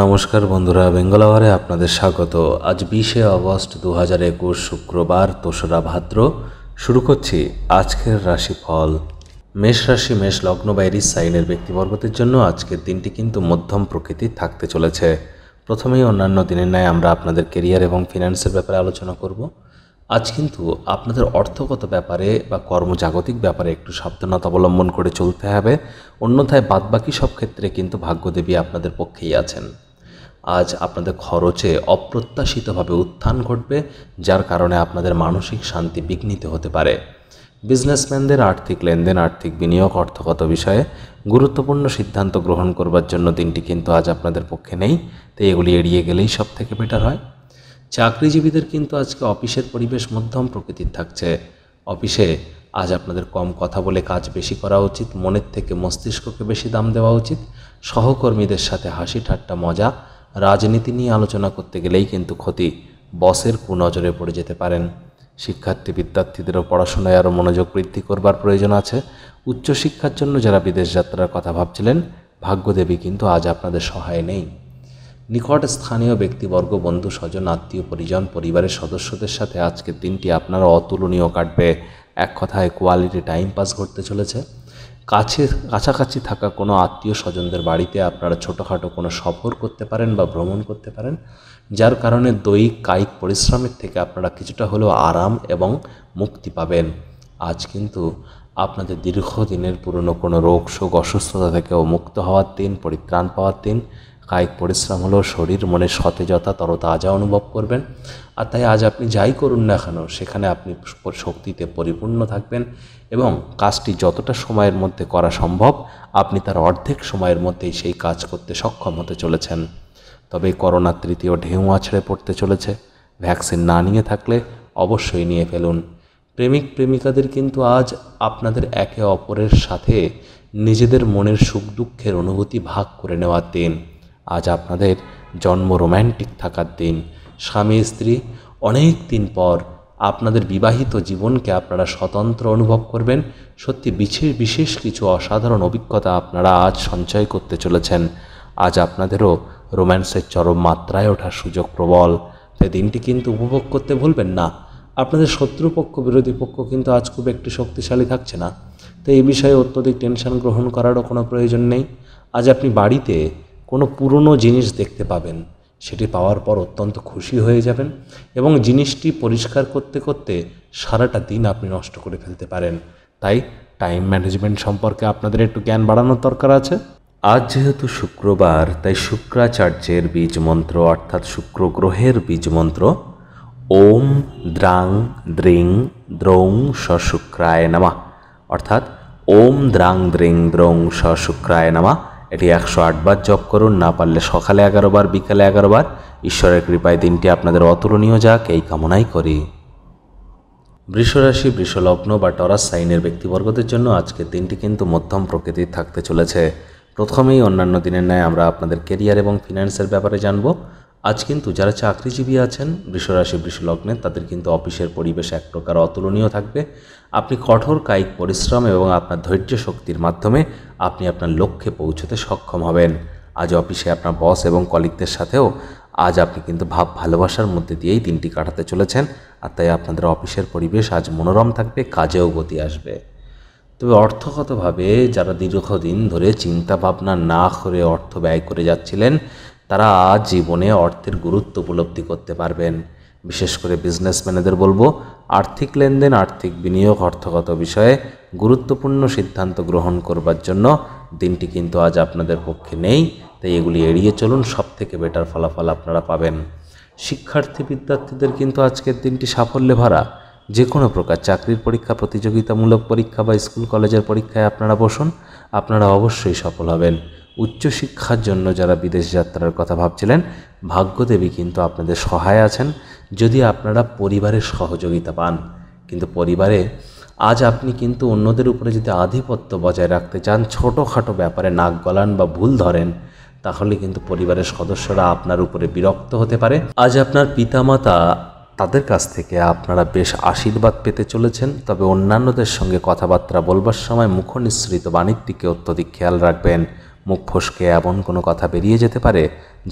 নমস্কার বন্ধুরা বেঙ্গলাওয়ারে আপনাদের স্বাগত আজ বিশে আগস্ট দু হাজার একুশ শুক্রবার তোসরা ভাদ্র শুরু করছি আজকের রাশিফল মেষ রাশি মেষ লগ্ন বাইরিস সাইনের ব্যক্তিবর্গদের জন্য আজকের দিনটি কিন্তু মধ্যম প্রকৃতি থাকতে চলেছে প্রথমেই অন্যান্য দিনের ন্যায় আমরা আপনাদের কেরিয়ার এবং ফিনান্সের ব্যাপারে আলোচনা করব আজ কিন্তু আপনাদের অর্থগত ব্যাপারে বা কর্মজাগতিক ব্যাপারে একটু সাবধানতা অবলম্বন করে চলতে হবে অন্যথায় বাদবাকি সব ক্ষেত্রে কিন্তু ভাগ্যদেবী আপনাদের পক্ষেই আছেন আজ আপনাদের খরচে অপ্রত্যাশিতভাবে উত্থান ঘটবে যার কারণে আপনাদের মানসিক শান্তি বিঘ্নিত হতে পারে বিজনেসম্যানদের আর্থিক লেনদেন আর্থিক বিনিয়োগ অর্থগত বিষয়ে গুরুত্বপূর্ণ সিদ্ধান্ত গ্রহণ করবার জন্য দিনটি কিন্তু আজ আপনাদের পক্ষে নেই তাই এগুলি এড়িয়ে গেলেই সব থেকে বেটার হয় চাকরিজীবীদের কিন্তু আজকে অফিসের পরিবেশ মধ্যম প্রকৃতির থাকছে অফিসে আজ আপনাদের কম কথা বলে কাজ বেশি করা উচিত মনের থেকে মস্তিষ্ককে বেশি দাম দেওয়া উচিত সহকর্মীদের সাথে হাসি ঠাট্টা মজা রাজনীতি নিয়ে আলোচনা করতে গেলেই কিন্তু ক্ষতি বসের কুনজরে পড়ে যেতে পারেন শিক্ষার্থী বিদ্যার্থীদেরও পড়াশোনায় আরও মনোযোগ বৃদ্ধি করবার প্রয়োজন আছে উচ্চশিক্ষার জন্য যারা বিদেশ যাত্রার কথা ভাবছিলেন ভাগ্যদেবী কিন্তু আজ আপনাদের সহায় নেই নিকট স্থানীয় ব্যক্তিবর্গ বন্ধু স্বজন আত্মীয় পরিজন পরিবারের সদস্যদের সাথে আজকের দিনটি আপনারা অতুলনীয় কাটবে এক কথায় কোয়ালিটি টাইম পাস করতে চলেছে কাছে কাছাকাছি থাকা কোনো আত্মীয় স্বজনদের বাড়িতে আপনারা ছোটোখাটো কোনো সফর করতে পারেন বা ভ্রমণ করতে পারেন যার কারণে দৈহিক কায়িক পরিশ্রমের থেকে আপনারা কিছুটা হলেও আরাম এবং মুক্তি পাবেন আজ কিন্তু আপনাদের দীর্ঘদিনের পুরনো কোনো রোগ শোক অসুস্থতা থেকেও মুক্ত হওয়ার দিন পরিত্রাণ পাওয়ার দিন কায়িক পরিশ্রম হলেও শরীর মনে সতেজতা তরতাজা অনুভব করবেন আর তাই আজ আপনি যাই করুন না কেন সেখানে আপনি শক্তিতে পরিপূর্ণ থাকবেন এবং কাজটি যতটা সময়ের মধ্যে করা সম্ভব আপনি তার অর্ধেক সময়ের মধ্যেই সেই কাজ করতে সক্ষম হতে চলেছেন তবে করোনা তৃতীয় ঢেউ আছড়ে পড়তে চলেছে ভ্যাকসিন না নিয়ে থাকলে অবশ্যই নিয়ে ফেলুন প্রেমিক প্রেমিকাদের কিন্তু আজ আপনাদের একে অপরের সাথে নিজেদের মনের সুখ দুঃখের অনুভূতি ভাগ করে নেওয়ার দিন আজ আপনাদের জন্ম রোম্যান্টিক থাকার দিন স্বামী স্ত্রী অনেক দিন পর আপনাদের বিবাহিত জীবনকে আপনারা স্বতন্ত্র অনুভব করবেন সত্যি বিশেষ বিশেষ কিছু অসাধারণ অভিজ্ঞতা আপনারা আজ সঞ্চয় করতে চলেছেন আজ আপনাদেরও রোম্যান্সের চরম মাত্রায় ওঠার সুযোগ প্রবল তাই দিনটি কিন্তু উপভোগ করতে ভুলবেন না আপনাদের শত্রুপক্ষ বিরোধী পক্ষ কিন্তু আজ খুব একটি শক্তিশালী থাকছে না তো এই বিষয়ে অত্যধিক টেনশন গ্রহণ করারও কোনো প্রয়োজন নেই আজ আপনি বাড়িতে কোনো পুরনো জিনিস দেখতে পাবেন সেটি পাওয়ার পর অত্যন্ত খুশি হয়ে যাবেন এবং জিনিসটি পরিষ্কার করতে করতে সারাটা দিন আপনি নষ্ট করে ফেলতে পারেন তাই টাইম ম্যানেজমেন্ট সম্পর্কে আপনাদের একটু জ্ঞান বাড়ানোর দরকার আছে আজ যেহেতু শুক্রবার তাই শুক্রাচার্যের বীজ মন্ত্র অর্থাৎ শুক্র গ্রহের বীজ মন্ত্র ওম দ্রাং দ্রিং দ্রৌং শুক্রায় নামা অর্থাৎ ওম দ্রাং দ্রিং দ্রৌং শুক্রায় নামা এটি একশো আটবার জপ করুন না পারলে সকালে এগারো বার বিকালে এগারো বার ঈশ্বরের কৃপায় দিনটি আপনাদের অতুলনীয় যাক এই কামনাই করি বৃষরাশি বৃষলগ্ন বা টরাস সাইনের ব্যক্তিবর্গদের জন্য আজকের দিনটি কিন্তু মধ্যম প্রকৃতির থাকতে চলেছে প্রথমেই অন্যান্য দিনের ন্যায় আমরা আপনাদের কেরিয়ার এবং ফিন্যান্সের ব্যাপারে জানব আজ কিন্তু যারা চাকরিজীবী আছেন বৃষরাশি বৃষলগ্নে তাদের কিন্তু অফিসের পরিবেশ এক প্রকার অতুলনীয় থাকবে আপনি কঠোর কায়িক পরিশ্রম এবং আপনার ধৈর্য শক্তির মাধ্যমে আপনি আপনার লক্ষ্যে পৌঁছতে সক্ষম হবেন আজ অফিসে আপনার বস এবং কলিগদের সাথেও আজ আপনি কিন্তু ভাব ভালোবাসার মধ্যে দিয়েই দিনটি কাটাতে চলেছেন আর তাই আপনাদের অফিসের পরিবেশ আজ মনোরম থাকবে কাজেও গতি আসবে তবে অর্থগতভাবে যারা দীর্ঘদিন ধরে চিন্তা ভাবনা না করে অর্থ ব্যয় করে যাচ্ছিলেন তারা জীবনে অর্থের গুরুত্ব উপলব্ধি করতে পারবেন বিশেষ করে বিজনেসম্যানেদের বলবো আর্থিক লেনদেন আর্থিক বিনিয়োগ অর্থগত বিষয়ে গুরুত্বপূর্ণ সিদ্ধান্ত গ্রহণ করবার জন্য দিনটি কিন্তু আজ আপনাদের পক্ষে নেই তাই এগুলি এড়িয়ে চলুন সব থেকে বেটার ফলাফল আপনারা পাবেন শিক্ষার্থী বিদ্যার্থীদের কিন্তু আজকের দিনটি সাফল্যে ভরা যে কোনো প্রকার চাকরির পরীক্ষা প্রতিযোগিতামূলক পরীক্ষা বা স্কুল কলেজের পরীক্ষায় আপনারা বসুন আপনারা অবশ্যই সফল হবেন উচ্চশিক্ষার জন্য যারা বিদেশ যাত্রার কথা ভাবছিলেন ভাগ্যদেবী কিন্তু আপনাদের সহায় আছেন যদি আপনারা পরিবারের সহযোগিতা পান কিন্তু পরিবারে আজ আপনি কিন্তু অন্যদের উপরে যদি আধিপত্য বজায় রাখতে চান ছোটোখাটো ব্যাপারে নাক গলান বা ভুল ধরেন তাহলে কিন্তু পরিবারের সদস্যরা আপনার উপরে বিরক্ত হতে পারে আজ আপনার পিতামাতা তাদের কাছ থেকে আপনারা বেশ আশীর্বাদ পেতে চলেছেন তবে অন্যান্যদের সঙ্গে কথাবার্তা বলবার সময় মুখনিসৃত বাণিজ্যকে অত্যধিক খেয়াল রাখবেন মুখ ফসকে এমন কোনো কথা বেরিয়ে যেতে পারে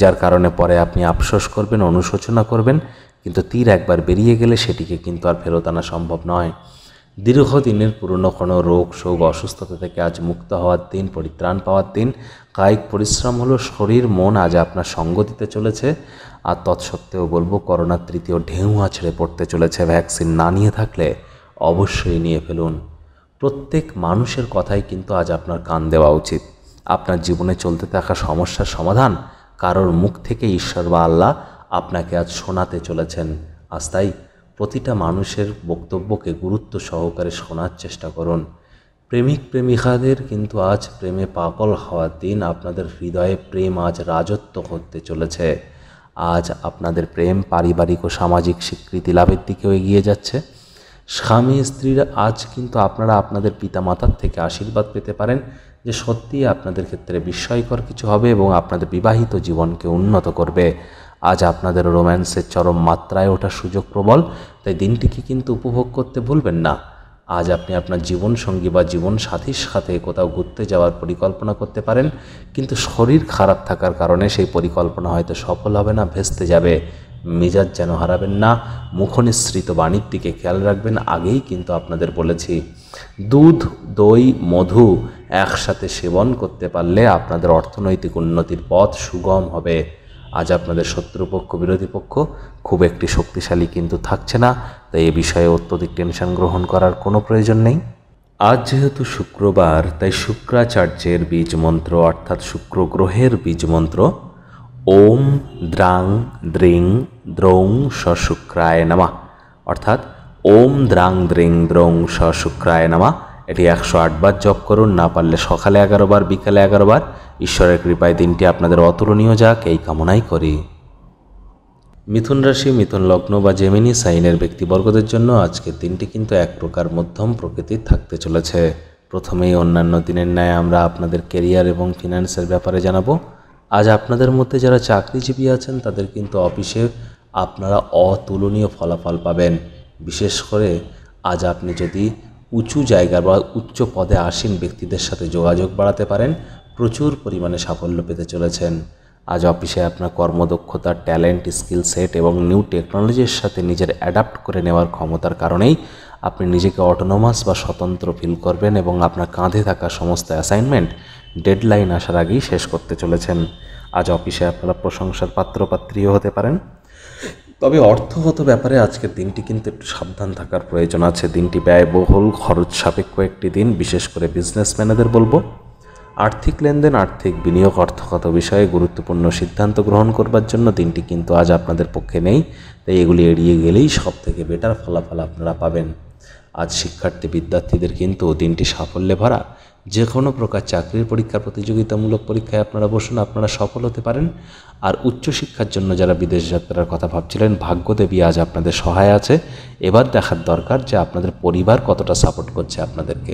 যার কারণে পরে আপনি আফসোস করবেন অনুশোচনা করবেন কিন্তু তীর একবার বেরিয়ে গেলে সেটিকে কিন্তু আর ফেরত আনা সম্ভব নয় দীর্ঘদিনের পুরনো কোনো রোগ শোক অসুস্থতা থেকে আজ মুক্ত হওয়ার দিন পরিত্রাণ পাওয়ার দিন কায়িক পরিশ্রম হলো শরীর মন আজ আপনার সঙ্গ দিতে চলেছে আর তৎসত্ত্বেও বলবো করোনার তৃতীয় ঢেউ আছড়ে পড়তে চলেছে ভ্যাকসিন না নিয়ে থাকলে অবশ্যই নিয়ে ফেলুন প্রত্যেক মানুষের কথাই কিন্তু আজ আপনার কান দেওয়া উচিত আপনার জীবনে চলতে থাকা সমস্যার সমাধান কারোর মুখ থেকে ঈশ্বর বা আল্লাহ আপনাকে আজ শোনাতে চলেছেন আজ তাই প্রতিটা মানুষের বক্তব্যকে গুরুত্ব সহকারে শোনার চেষ্টা করুন প্রেমিক প্রেমিকাদের কিন্তু আজ প্রেমে পাগল হওয়ার দিন আপনাদের হৃদয়ে প্রেম আজ রাজত্ব করতে চলেছে আজ আপনাদের প্রেম পারিবারিক ও সামাজিক স্বীকৃতি লাভের দিকেও এগিয়ে যাচ্ছে স্বামী স্ত্রীরা আজ কিন্তু আপনারা আপনাদের পিতা মাতার থেকে আশীর্বাদ পেতে পারেন যে সত্যি আপনাদের ক্ষেত্রে বিস্ময়কর কিছু হবে এবং আপনাদের বিবাহিত জীবনকে উন্নত করবে আজ আপনাদের রোম্যান্সের চরম মাত্রায় ওঠার সুযোগ প্রবল তাই দিনটিকে কিন্তু উপভোগ করতে ভুলবেন না আজ আপনি আপনার জীবনসঙ্গী বা জীবন সাথীর সাথে কোথাও ঘুরতে যাওয়ার পরিকল্পনা করতে পারেন কিন্তু শরীর খারাপ থাকার কারণে সেই পরিকল্পনা হয়তো সফল হবে না ভেস্তে যাবে মেজাজ যেন হারাবেন না মুখনিসৃত বাণীর দিকে খেয়াল রাখবেন আগেই কিন্তু আপনাদের বলেছি দুধ দই মধু একসাথে সেবন করতে পারলে আপনাদের অর্থনৈতিক উন্নতির পথ সুগম হবে আজ আপনাদের শত্রুপক্ষ বিরোধী পক্ষ খুব একটি শক্তিশালী কিন্তু থাকছে না তাই এ বিষয়ে অত্যধিক টেনশন গ্রহণ করার কোনো প্রয়োজন নেই আজ যেহেতু শুক্রবার তাই শুক্রাচার্যের বীজ মন্ত্র অর্থাৎ শুক্র গ্রহের বীজ মন্ত্র ওম দ্রাং দ্রিং দ্রৌং শুক্রায় নামা অর্থাৎ ওম দ্রাং দ্রিং দ্রৌং শুক্রায় নামা এটি একশো আটবার জপ করুন না পারলে সকালে এগারো বার বিকালে এগারো বার ঈশ্বরের কৃপায় দিনটি আপনাদের অতুলনীয় যাক এই কামনাই করি মিথুন রাশি মিথুন লগ্ন বা জেমিনি সাইনের ব্যক্তিবর্গদের জন্য আজকের দিনটি কিন্তু এক প্রকার মধ্যম প্রকৃতির থাকতে চলেছে প্রথমেই অন্যান্য দিনের ন্যায় আমরা আপনাদের কেরিয়ার এবং ফিন্যান্সের ব্যাপারে জানাবো আজ আপনাদের মধ্যে যারা চাকরিজীবী আছেন তাদের কিন্তু অফিসে আপনারা অতুলনীয় ফলাফল পাবেন বিশেষ করে আজ আপনি যদি উঁচু জায়গা বা উচ্চ পদে আসীন ব্যক্তিদের সাথে যোগাযোগ বাড়াতে পারেন প্রচুর পরিমাণে সাফল্য পেতে চলেছেন আজ অফিসে আপনার কর্মদক্ষতা ট্যালেন্ট স্কিল সেট এবং নিউ টেকনোলজির সাথে নিজের অ্যাডাপ্ট করে নেওয়ার ক্ষমতার কারণেই আপনি নিজেকে অটোনোমাস বা স্বতন্ত্র ফিল করবেন এবং আপনার কাঁধে থাকা সমস্ত অ্যাসাইনমেন্ট ডেডলাইন আসার আগেই শেষ করতে চলেছেন আজ অফিসে আপনারা প্রশংসার পাত্রপাত্রীও হতে পারেন তবে অর্থগত ব্যাপারে আজকের দিনটি কিন্তু একটু সাবধান থাকার প্রয়োজন আছে দিনটি ব্যয়বহুল খরচ সাপেক্ষ একটি দিন বিশেষ করে বিজনেসম্যানেদের বলবো আর্থিক লেনদেন আর্থিক বিনিয়োগ অর্থগত বিষয়ে গুরুত্বপূর্ণ সিদ্ধান্ত গ্রহণ করবার জন্য দিনটি কিন্তু আজ আপনাদের পক্ষে নেই তাই এগুলি এড়িয়ে গেলেই সব থেকে বেটার ফলাফল আপনারা পাবেন আজ শিক্ষার্থী বিদ্যার্থীদের কিন্তু দিনটি সাফল্যে ভরা যে কোনো প্রকার চাকরির পরীক্ষা প্রতিযোগিতামূলক পরীক্ষায় আপনারা বসুন আপনারা সফল হতে পারেন আর উচ্চশিক্ষার জন্য যারা বিদেশ যাত্রার কথা ভাবছিলেন ভাগ্যদেবী আজ আপনাদের সহায় আছে এবার দেখার দরকার যে আপনাদের পরিবার কতটা সাপোর্ট করছে আপনাদেরকে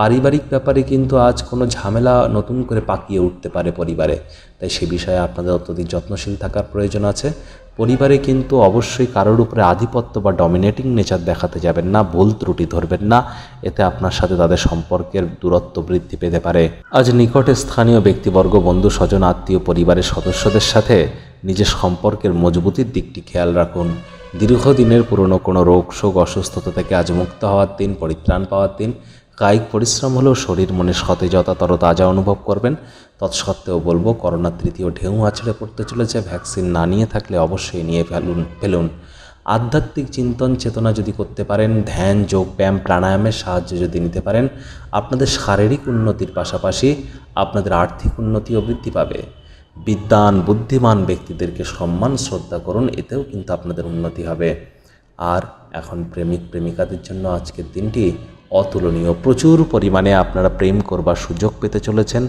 পারিবারিক ব্যাপারে কিন্তু আজ কোনো ঝামেলা নতুন করে পাকিয়ে উঠতে পারে পরিবারে তাই সে বিষয়ে আপনাদের অত্যধিক যত্নশীল থাকার প্রয়োজন আছে পরিবারে কিন্তু অবশ্যই কারোর উপরে আধিপত্য বা ডমিনেটিং নেচার দেখাতে যাবেন না ভুল ত্রুটি ধরবেন না এতে আপনার সাথে তাদের সম্পর্কের দূরত্ব বৃদ্ধি পেতে পারে আজ নিকটে স্থানীয় ব্যক্তিবর্গ বন্ধু স্বজন আত্মীয় পরিবারের সদস্যদের সাথে নিজের সম্পর্কের মজবুতির দিকটি খেয়াল রাখুন দীর্ঘদিনের পুরনো কোনো রোগ শোক অসুস্থতা থেকে আজ মুক্ত হওয়ার দিন পরিত্রাণ পাওয়ার দিন কায়িক পরিশ্রম হলেও শরীর মনে সতেজতা তরতাজা অনুভব করবেন তৎসত্ত্বেও বলবো করোনার তৃতীয় ঢেউ আছড়ে পড়তে চলেছে ভ্যাকসিন না নিয়ে থাকলে অবশ্যই নিয়ে ফেলুন ফেলুন আধ্যাত্মিক চিন্তন চেতনা যদি করতে পারেন ধ্যান যোগ ব্যায়াম প্রাণায়ামের সাহায্য যদি নিতে পারেন আপনাদের শারীরিক উন্নতির পাশাপাশি আপনাদের আর্থিক উন্নতিও বৃদ্ধি পাবে বিদ্যান বুদ্ধিমান ব্যক্তিদেরকে সম্মান শ্রদ্ধা করুন এতেও কিন্তু আপনাদের উন্নতি হবে আর এখন প্রেমিক প্রেমিকাদের জন্য আজকের দিনটি অতুলনীয় প্রচুর পরিমাণে আপনারা প্রেম করবার সুযোগ পেতে চলেছেন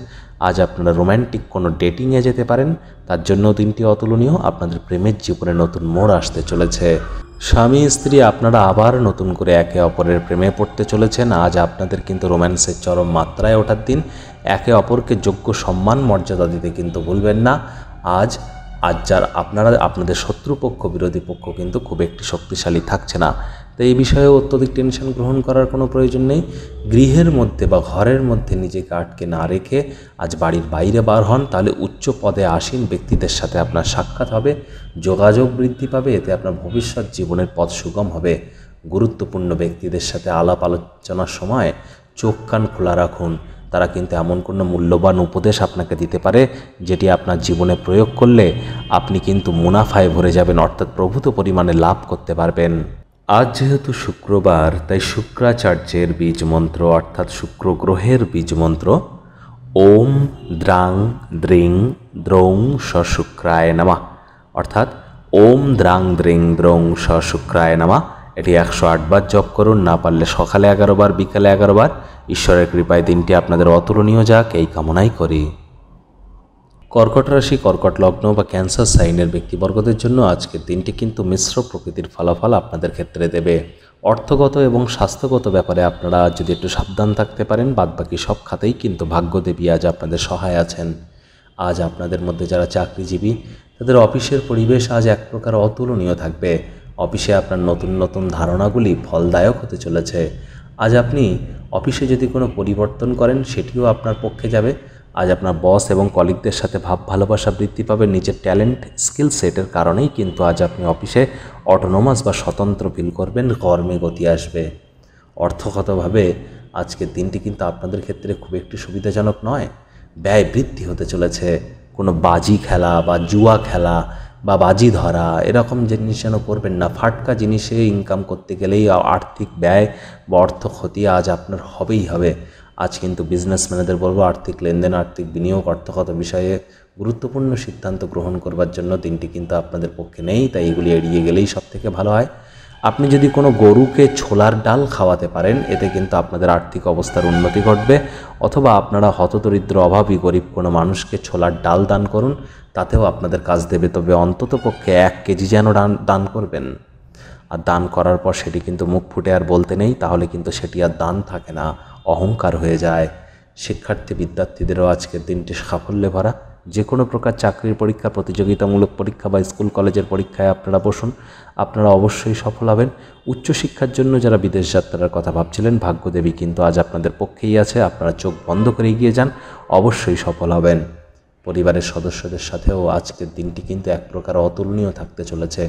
আজ আপনারা রোম্যান্টিক কোনো ডেটিংয়ে যেতে পারেন তার জন্য দিনটি অতুলনীয় আপনাদের প্রেমের জীবনে নতুন মোড় আসতে চলেছে স্বামী স্ত্রী আপনারা আবার নতুন করে একে অপরের প্রেমে পড়তে চলেছেন আজ আপনাদের কিন্তু রোম্যান্সের চরম মাত্রায় ওঠার দিন একে অপরকে যোগ্য সম্মান মর্যাদা দিতে কিন্তু ভুলবেন না আজ আজ যার আপনারা আপনাদের শত্রুপক্ষ বিরোধী পক্ষ কিন্তু খুব একটি শক্তিশালী থাকছে না তো এই বিষয়ে অত্যধিক টেনশন গ্রহণ করার কোনো প্রয়োজন নেই গৃহের মধ্যে বা ঘরের মধ্যে নিজেকে আটকে না রেখে আজ বাড়ির বাইরে বার হন তাহলে উচ্চ পদে আসীন ব্যক্তিদের সাথে আপনার সাক্ষাৎ হবে যোগাযোগ বৃদ্ধি পাবে এতে আপনার ভবিষ্যৎ জীবনের পথ সুগম হবে গুরুত্বপূর্ণ ব্যক্তিদের সাথে আলাপ আলোচনার সময় চোখ কান খোলা রাখুন তারা কিন্তু এমন কোনো মূল্যবান উপদেশ আপনাকে দিতে পারে যেটি আপনার জীবনে প্রয়োগ করলে আপনি কিন্তু মুনাফায় ভরে যাবেন অর্থাৎ প্রভূত পরিমাণে লাভ করতে পারবেন আজ যেহেতু শুক্রবার তাই শুক্রাচার্যের বীজ মন্ত্র অর্থাৎ শুক্র গ্রহের বীজ মন্ত্র ওম দ্রাং দ্রিং দ্রৌং শুক্রায় নামা অর্থাৎ ওম দ্রাং দ্রিং দ্রৌং শুক্রায় নামা এটি একশো আটবার জপ করুন না পারলে সকালে এগারোবার বিকালে এগারোবার ঈশ্বরের কৃপায় দিনটি আপনাদের অতুলনীয় যাক এই কামনাই করি কর্কট রাশি কর্কট লগ্ন বা ক্যান্সার সাইনের ব্যক্তিবর্গদের জন্য আজকের দিনটি কিন্তু মিশ্র প্রকৃতির ফলাফল আপনাদের ক্ষেত্রে দেবে অর্থগত এবং স্বাস্থ্যগত ব্যাপারে আপনারা যদি একটু সাবধান থাকতে পারেন বাদবাকি সব খাতেই কিন্তু ভাগ্যদেবী আজ আপনাদের সহায় আছেন আজ আপনাদের মধ্যে যারা চাকরিজীবী তাদের অফিসের পরিবেশ আজ এক প্রকার অতুলনীয় থাকবে অফিসে আপনার নতুন নতুন ধারণাগুলি ফলদায়ক হতে চলেছে আজ আপনি অফিসে যদি কোনো পরিবর্তন করেন সেটিও আপনার পক্ষে যাবে আজ আপনার বস এবং কলিগদের সাথে ভাব ভালোবাসা বৃদ্ধি পাবে নিজের ট্যালেন্ট স্কিল সেটের কারণেই কিন্তু আজ আপনি অফিসে অটোনোমাস বা স্বতন্ত্র ফিল করবেন কর্মে গতি আসবে অর্থগতভাবে আজকের দিনটি কিন্তু আপনাদের ক্ষেত্রে খুব একটি সুবিধাজনক নয় ব্যয় বৃদ্ধি হতে চলেছে কোনো বাজি খেলা বা জুয়া খেলা বা বাজি ধরা এরকম জিনিস যেন করবেন না ফাটকা জিনিসে ইনকাম করতে গেলেই আর্থিক ব্যয় বা অর্থ ক্ষতি আজ আপনার হবেই হবে আজ কিন্তু বিজনেসম্যানদের বলবো আর্থিক লেনদেন আর্থিক বিনিয়োগ অর্থগত বিষয়ে গুরুত্বপূর্ণ সিদ্ধান্ত গ্রহণ করবার জন্য দিনটি কিন্তু আপনাদের পক্ষে নেই তাই এগুলি এড়িয়ে গেলেই সবথেকে ভালো হয় আপনি যদি কোনো গরুকে ছোলার ডাল খাওয়াতে পারেন এতে কিন্তু আপনাদের আর্থিক অবস্থার উন্নতি ঘটবে অথবা আপনারা হতদরিদ্র অভাবী গরিব কোনো মানুষকে ছোলার ডাল দান করুন তাতেও আপনাদের কাজ দেবে তবে অন্তত পক্ষে এক কেজি যেন দান দান করবেন আর দান করার পর সেটি কিন্তু মুখ ফুটে আর বলতে নেই তাহলে কিন্তু সেটি আর দান থাকে না অহংকার হয়ে যায় শিক্ষার্থী বিদ্যার্থীদেরও আজকের দিনটি সাফল্যে ভরা যে কোনো প্রকার চাকরির পরীক্ষা প্রতিযোগিতামূলক পরীক্ষা বা স্কুল কলেজের পরীক্ষায় আপনারা বসুন আপনারা অবশ্যই সফল হবেন উচ্চশিক্ষার জন্য যারা বিদেশ যাত্রার কথা ভাবছিলেন ভাগ্যদেবী কিন্তু আজ আপনাদের পক্ষেই আছে আপনারা চোখ বন্ধ করে এগিয়ে যান অবশ্যই সফল হবেন পরিবারের সদস্যদের সাথেও আজকের দিনটি কিন্তু এক প্রকার অতুলনীয় থাকতে চলেছে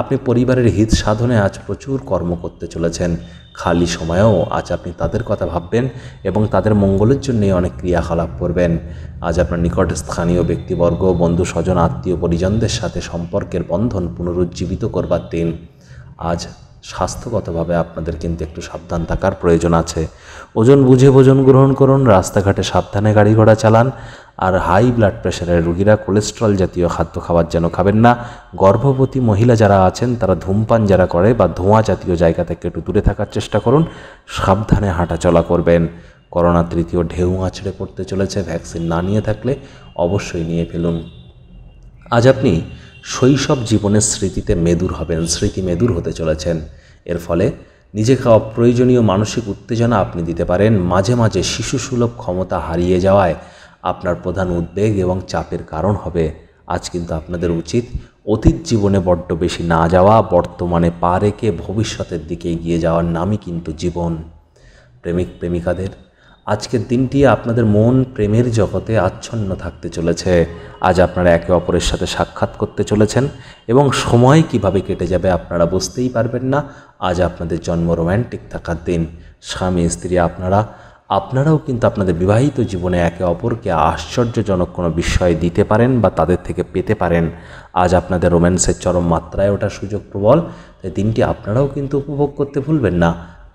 আপনি পরিবারের হিত সাধনে আজ প্রচুর কর্ম করতে চলেছেন খালি সময়েও আজ আপনি তাদের কথা ভাববেন এবং তাদের মঙ্গলের জন্যে অনেক ক্রিয়াকলাপ করবেন আজ আপনার নিকট স্থানীয় ব্যক্তিবর্গ বন্ধু স্বজন আত্মীয় পরিজনদের সাথে সম্পর্কের বন্ধন পুনরুজ্জীবিত করবার দিন আজ স্বাস্থ্যগতভাবে আপনাদের কিন্তু একটু সাবধান থাকার প্রয়োজন আছে ওজন বুঝে ভোজন গ্রহণ করুন রাস্তাঘাটে সাবধানে গাড়ি ঘোড়া চালান আর হাই ব্লাড প্রেশারের রোগীরা কোলেস্ট্রল জাতীয় খাদ্য খাবার যেন খাবেন না গর্ভবতী মহিলা যারা আছেন তারা ধূমপান যারা করে বা ধোঁয়া জাতীয় জায়গা থেকে একটু দূরে থাকার চেষ্টা করুন সাবধানে হাঁটাচলা করবেন করোনা তৃতীয় ঢেউ আছড়ে পড়তে চলেছে ভ্যাকসিন না নিয়ে থাকলে অবশ্যই নিয়ে ফেলুন আজ আপনি শৈশব জীবনের স্মৃতিতে মেদুর হবেন স্মৃতি মেদুর হতে চলেছেন এর ফলে নিজেকে অপ্রয়োজনীয় মানসিক উত্তেজনা আপনি দিতে পারেন মাঝে মাঝে শিশুসুলভ ক্ষমতা হারিয়ে যাওয়ায় আপনার প্রধান উদ্বেগ এবং চাপের কারণ হবে আজ কিন্তু আপনাদের উচিত অতীত জীবনে বড্ড বেশি না যাওয়া বর্তমানে পা রেখে ভবিষ্যতের দিকে এগিয়ে যাওয়ার নামই কিন্তু জীবন প্রেমিক প্রেমিকাদের আজকের দিনটি আপনাদের মন প্রেমের জগতে আচ্ছন্ন থাকতে চলেছে আজ আপনারা একে অপরের সাথে সাক্ষাৎ করতে চলেছেন এবং সময় কিভাবে কেটে যাবে আপনারা বুঝতেই পারবেন না আজ আপনাদের জন্ম রোম্যান্টিক থাকার দিন স্বামী স্ত্রী আপনারা আপনারাও কিন্তু আপনাদের বিবাহিত জীবনে একে অপরকে আশ্চর্যজনক কোনো বিষয় দিতে পারেন বা তাদের থেকে পেতে পারেন আজ আপনাদের রোম্যান্সের চরম মাত্রায় ওঠার সুযোগ প্রবল তাই দিনটি আপনারাও কিন্তু উপভোগ করতে ভুলবেন না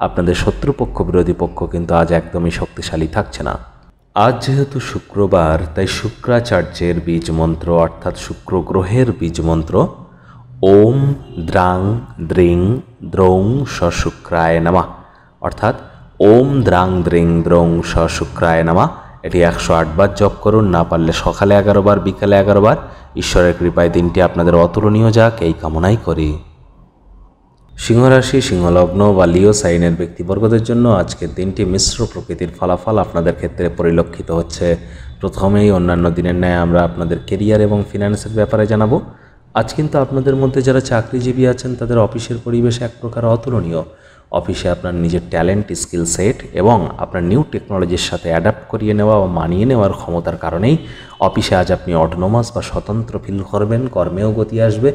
আপনাদের শত্রুপক্ষ বিরোধী পক্ষ কিন্তু আজ একদমই শক্তিশালী থাকছে না আজ যেহেতু শুক্রবার তাই শুক্রাচার্যের বীজ মন্ত্র অর্থাৎ শুক্র গ্রহের বীজ মন্ত্র ওম দ্রাং দ্রিং দ্রৌং স শুক্রায় নামা অর্থাৎ ওম দ্রাং দ্রিং ব্রং স শুক্রায় নামা এটি একশো আটবার জপ করুন না পারলে সকালে এগারোবার বিকালে এগারো বার ঈশ্বরের কৃপায় দিনটি আপনাদের অতুলনীয় যাক এই কামনাই করি সিংহরাশি সিংহলগ্ন বা লিও সাইনের ব্যক্তিবর্গদের জন্য আজকের দিনটি মিশ্র প্রকৃতির ফলাফল আপনাদের ক্ষেত্রে পরিলক্ষিত হচ্ছে প্রথমেই অন্যান্য দিনের ন্যায় আমরা আপনাদের কেরিয়ার এবং ফিন্যান্সের ব্যাপারে জানাবো আজ কিন্তু আপনাদের মধ্যে যারা চাকরিজীবী আছেন তাদের অফিসের পরিবেশ এক প্রকার অতুলনীয় অফিসে আপনার নিজের ট্যালেন্ট স্কিল সেট এবং আপনার নিউ টেকনোলজির সাথে অ্যাডাপ্ট করিয়ে নেওয়া বা মানিয়ে নেওয়ার ক্ষমতার কারণেই অফিসে আজ আপনি অটোনোমাস বা স্বতন্ত্র ফিল করবেন কর্মেও গতি আসবে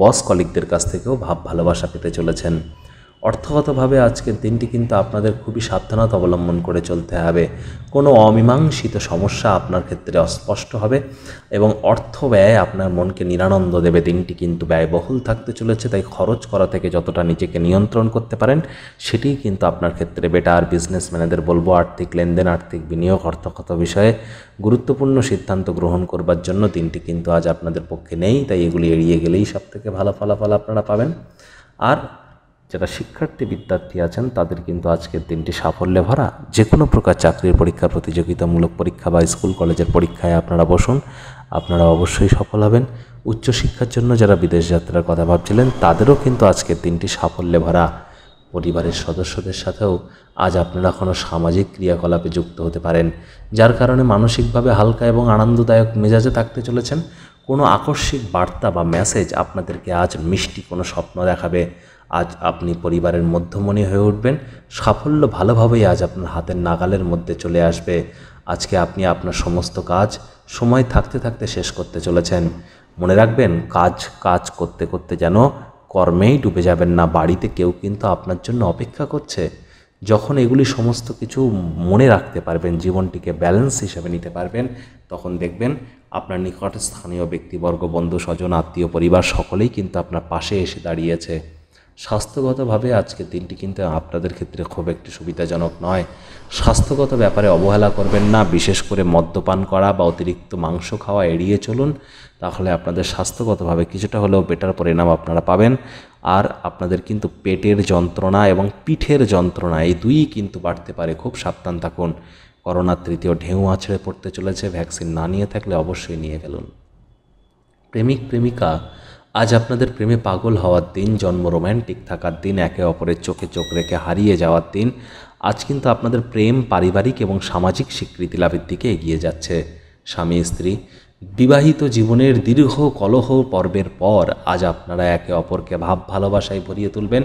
বস কলিকদের কাছ থেকেও ভাব ভালোবাসা পেতে চলেছেন অর্থগতভাবে আজকের দিনটি কিন্তু আপনাদের খুবই সাবধানতা অবলম্বন করে চলতে হবে কোনো অমীমাংসিত সমস্যা আপনার ক্ষেত্রে অস্পষ্ট হবে এবং অর্থ ব্যয় আপনার মনকে নিরানন্দ দেবে দিনটি কিন্তু ব্যয়বহুল থাকতে চলেছে তাই খরচ করা থেকে যতটা নিজেকে নিয়ন্ত্রণ করতে পারেন সেটিই কিন্তু আপনার ক্ষেত্রে বেটার বিজনেসম্যানেদের বলবো আর্থিক লেনদেন আর্থিক বিনিয়োগ অর্থগত বিষয়ে গুরুত্বপূর্ণ সিদ্ধান্ত গ্রহণ করবার জন্য দিনটি কিন্তু আজ আপনাদের পক্ষে নেই তাই এগুলি এড়িয়ে গেলেই সবথেকে ভালো ফলাফল আপনারা পাবেন আর যারা শিক্ষার্থী বিদ্যার্থী আছেন তাদের কিন্তু আজকের দিনটি সাফল্যে ভরা যে কোনো প্রকার চাকরির পরীক্ষা প্রতিযোগিতামূলক পরীক্ষা বা স্কুল কলেজের পরীক্ষায় আপনারা বসুন আপনারা অবশ্যই সফল হবেন উচ্চশিক্ষার জন্য যারা বিদেশ যাত্রার কথা ভাবছিলেন তাদেরও কিন্তু আজকের দিনটি সাফল্যে ভরা পরিবারের সদস্যদের সাথেও আজ আপনারা কোনো সামাজিক ক্রিয়াকলাপে যুক্ত হতে পারেন যার কারণে মানসিকভাবে হালকা এবং আনন্দদায়ক মেজাজে থাকতে চলেছেন কোনো আকস্মিক বার্তা বা মেসেজ আপনাদেরকে আজ মিষ্টি কোনো স্বপ্ন দেখাবে আজ আপনি পরিবারের মধ্যমণি হয়ে উঠবেন সাফল্য ভালোভাবেই আজ আপনার হাতের নাগালের মধ্যে চলে আসবে আজকে আপনি আপনার সমস্ত কাজ সময় থাকতে থাকতে শেষ করতে চলেছেন মনে রাখবেন কাজ কাজ করতে করতে যেন কর্মেই ডুবে যাবেন না বাড়িতে কেউ কিন্তু আপনার জন্য অপেক্ষা করছে যখন এগুলি সমস্ত কিছু মনে রাখতে পারবেন জীবনটিকে ব্যালেন্স হিসাবে নিতে পারবেন তখন দেখবেন আপনার নিকট স্থানীয় ব্যক্তিবর্গ বন্ধু স্বজন আত্মীয় পরিবার সকলেই কিন্তু আপনার পাশে এসে দাঁড়িয়েছে স্বাস্থ্যগতভাবে আজকের দিনটি কিন্তু আপনাদের ক্ষেত্রে খুব একটি সুবিধাজনক নয় স্বাস্থ্যগত ব্যাপারে অবহেলা করবেন না বিশেষ করে মদ্যপান করা বা অতিরিক্ত মাংস খাওয়া এড়িয়ে চলুন তাহলে আপনাদের স্বাস্থ্যগতভাবে কিছুটা হলেও বেটার পরিণাম আপনারা পাবেন আর আপনাদের কিন্তু পেটের যন্ত্রণা এবং পিঠের যন্ত্রণা এই দুই কিন্তু বাড়তে পারে খুব সাবধান থাকুন করোনার তৃতীয় ঢেউ আছড়ে পড়তে চলেছে ভ্যাকসিন না নিয়ে থাকলে অবশ্যই নিয়ে ফেলুন প্রেমিক প্রেমিকা আজ আপনাদের প্রেমে পাগল হওয়ার দিন জন্ম রোম্যান্টিক থাকার দিন একে অপরের চোখে চোখ রেখে হারিয়ে যাওয়ার দিন আজ কিন্তু আপনাদের প্রেম পারিবারিক এবং সামাজিক স্বীকৃতি লাভের দিকে এগিয়ে যাচ্ছে স্বামী স্ত্রী বিবাহিত জীবনের দীর্ঘ কলহ পর্বের পর আজ আপনারা একে অপরকে ভাব ভালোবাসায় ভরিয়ে তুলবেন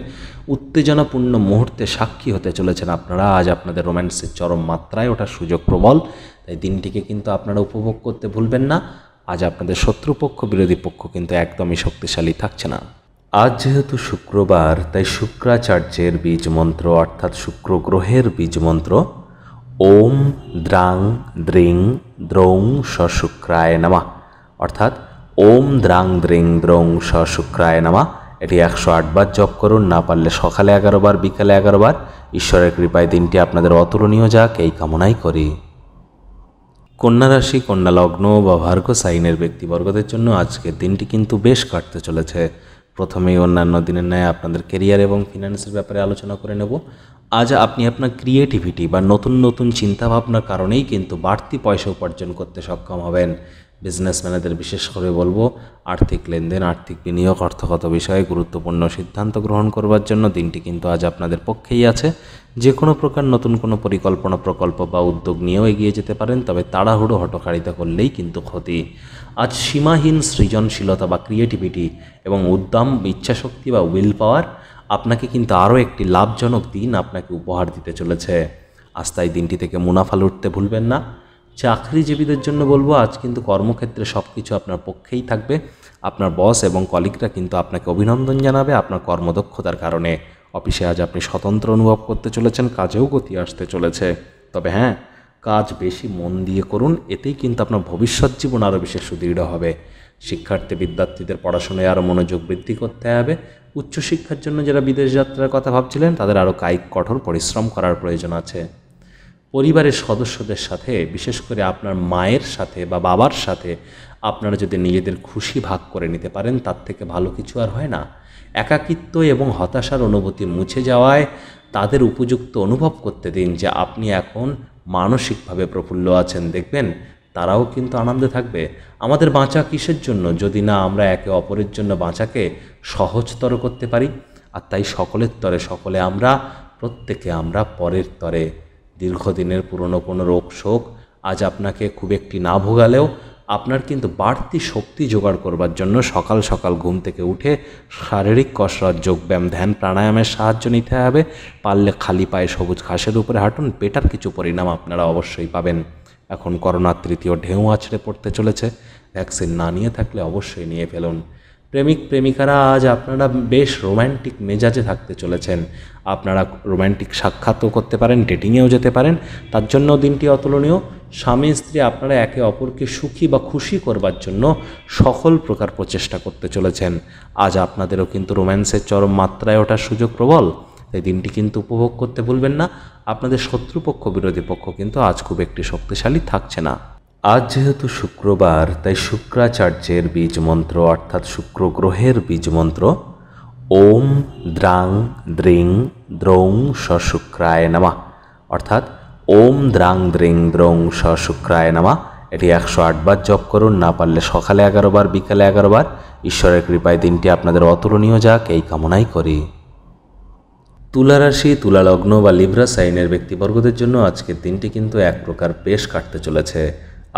উত্তেজনাপূর্ণ মুহূর্তে সাক্ষী হতে চলেছেন আপনারা আজ আপনাদের রোম্যান্সের চরম মাত্রায় ওঠার সুযোগ প্রবল তাই দিনটিকে কিন্তু আপনারা উপভোগ করতে ভুলবেন না আজ আপনাদের শত্রুপক্ষ বিরোধী পক্ষ কিন্তু একদমই শক্তিশালী থাকছে না আজ যেহেতু শুক্রবার তাই শুক্রাচার্যের বীজ মন্ত্র অর্থাৎ শুক্র গ্রহের বীজ মন্ত্র ওম দ্রাং দ্রিং দ্রৌং স শুক্রায় নামা অর্থাৎ ওম দ্রাং দ্রিং দ্রৌং স শুক্রায় নামা এটি একশো আটবার জপ করুন না পারলে সকালে এগারোবার বিকালে এগারোবার ঈশ্বরের কৃপায় দিনটি আপনাদের অতুলনীয় যাক এই কামনাই করি কন্যা রাশি কন্যা লগ্ন বা ভার্গ সাইনের ব্যক্তিবর্গদের জন্য আজকের দিনটি কিন্তু বেশ কাটতে চলেছে প্রথমেই অন্যান্য দিনের ন্যায় আপনাদের কেরিয়ার এবং ফিনান্সের ব্যাপারে আলোচনা করে নেব আজ আপনি আপনার ক্রিয়েটিভিটি বা নতুন নতুন চিন্তাভাবনার কারণেই কিন্তু বাড়তি পয়সা উপার্জন করতে সক্ষম হবেন বিজনেসম্যানেদের বিশেষ করে বলবো আর্থিক লেনদেন আর্থিক বিনিয়োগ অর্থগত বিষয়ে গুরুত্বপূর্ণ সিদ্ধান্ত গ্রহণ করবার জন্য দিনটি কিন্তু আজ আপনাদের পক্ষেই আছে যে কোনো প্রকার নতুন কোনো পরিকল্পনা প্রকল্প বা উদ্যোগ নিয়েও এগিয়ে যেতে পারেন তবে তাড়াহুড়ো হটকারিতা করলেই কিন্তু ক্ষতি আজ সীমাহীন সৃজনশীলতা বা ক্রিয়েটিভিটি এবং উদ্যম ইচ্ছাশক্তি বা উইল পাওয়ার আপনাকে কিন্তু আরও একটি লাভজনক দিন আপনাকে উপহার দিতে চলেছে আস্থায় দিনটি থেকে মুনাফা লুটতে ভুলবেন না চাকরিজীবীদের জন্য বলবো আজ কিন্তু কর্মক্ষেত্রে সব কিছু আপনার পক্ষেই থাকবে আপনার বস এবং কলিগরা কিন্তু আপনাকে অভিনন্দন জানাবে আপনার কর্মদক্ষতার কারণে অফিসে আজ আপনি স্বতন্ত্র অনুভব করতে চলেছেন কাজেও গতি আসতে চলেছে তবে হ্যাঁ কাজ বেশি মন দিয়ে করুন এতেই কিন্তু আপনার ভবিষ্যৎ জীবন আরও বেশি সুদৃঢ় হবে শিক্ষার্থী বিদ্যার্থীদের পড়াশোনায় আরও মনোযোগ বৃদ্ধি করতে হবে উচ্চশিক্ষার জন্য যারা বিদেশ যাত্রার কথা ভাবছিলেন তাদের আরও কায়িক কঠোর পরিশ্রম করার প্রয়োজন আছে পরিবারের সদস্যদের সাথে বিশেষ করে আপনার মায়ের সাথে বা বাবার সাথে আপনারা যদি নিজেদের খুশি ভাগ করে নিতে পারেন তার থেকে ভালো কিছু আর হয় না একাকিত্ব এবং হতাশার অনুভূতি মুছে যাওয়ায় তাদের উপযুক্ত অনুভব করতে দিন যে আপনি এখন মানসিকভাবে প্রফুল্ল আছেন দেখবেন তারাও কিন্তু আনন্দে থাকবে আমাদের বাঁচা কিসের জন্য যদি না আমরা একে অপরের জন্য বাঁচাকে সহজতর করতে পারি আর তাই সকলের তরে সকলে আমরা প্রত্যেকে আমরা পরের তরে দীর্ঘদিনের পুরনো কোনো রোগ শোক আজ আপনাকে খুব একটি না ভোগালেও আপনার কিন্তু বাড়তি শক্তি জোগাড় করবার জন্য সকাল সকাল ঘুম থেকে উঠে শারীরিক কসরত যোগব্যায়াম ধ্যান প্রাণায়ামের সাহায্য নিতে হবে পারলে খালি পায়ে সবুজ ঘাসের উপরে হাঁটুন পেটার কিছু পরিণাম আপনারা অবশ্যই পাবেন এখন করোনার তৃতীয় ঢেউ আছড়ে পড়তে চলেছে ভ্যাকসিন না নিয়ে থাকলে অবশ্যই নিয়ে ফেলুন প্রেমিক প্রেমিকারা আজ আপনারা বেশ রোম্যান্টিক মেজাজে থাকতে চলেছেন আপনারা রোম্যান্টিক সাক্ষাৎও করতে পারেন ডেটিংয়েও যেতে পারেন তার জন্য দিনটি অতুলনীয় স্বামী স্ত্রী আপনারা একে অপরকে সুখী বা খুশি করবার জন্য সকল প্রকার প্রচেষ্টা করতে চলেছেন আজ আপনাদেরও কিন্তু রোম্যান্সের চরম মাত্রায় ওঠার সুযোগ প্রবল তাই দিনটি কিন্তু উপভোগ করতে ভুলবেন না আপনাদের শত্রুপক্ষ বিরোধী পক্ষ কিন্তু আজ খুব একটি শক্তিশালী থাকছে না আজ যেহেতু শুক্রবার তাই শুক্রাচার্যের বীজ মন্ত্র অর্থাৎ শুক্র গ্রহের বীজ মন্ত্র ওম দ্রাং দ্রিং দ্রৌং শুক্রায় নামা অর্থাৎ ওম দ্রাং দ্রিং দ্রৌং শুক্রায় নামা এটি একশো আটবার জপ করুন না পারলে সকালে এগারোবার বিকালে এগারোবার ঈশ্বরের কৃপায় দিনটি আপনাদের অতুলনীয় যাক এই কামনাই করি তুলা রাশি তুলা বা লিব্রা সাইনের ব্যক্তিবর্গদের জন্য আজকের দিনটি কিন্তু এক প্রকার পেশ কাটতে চলেছে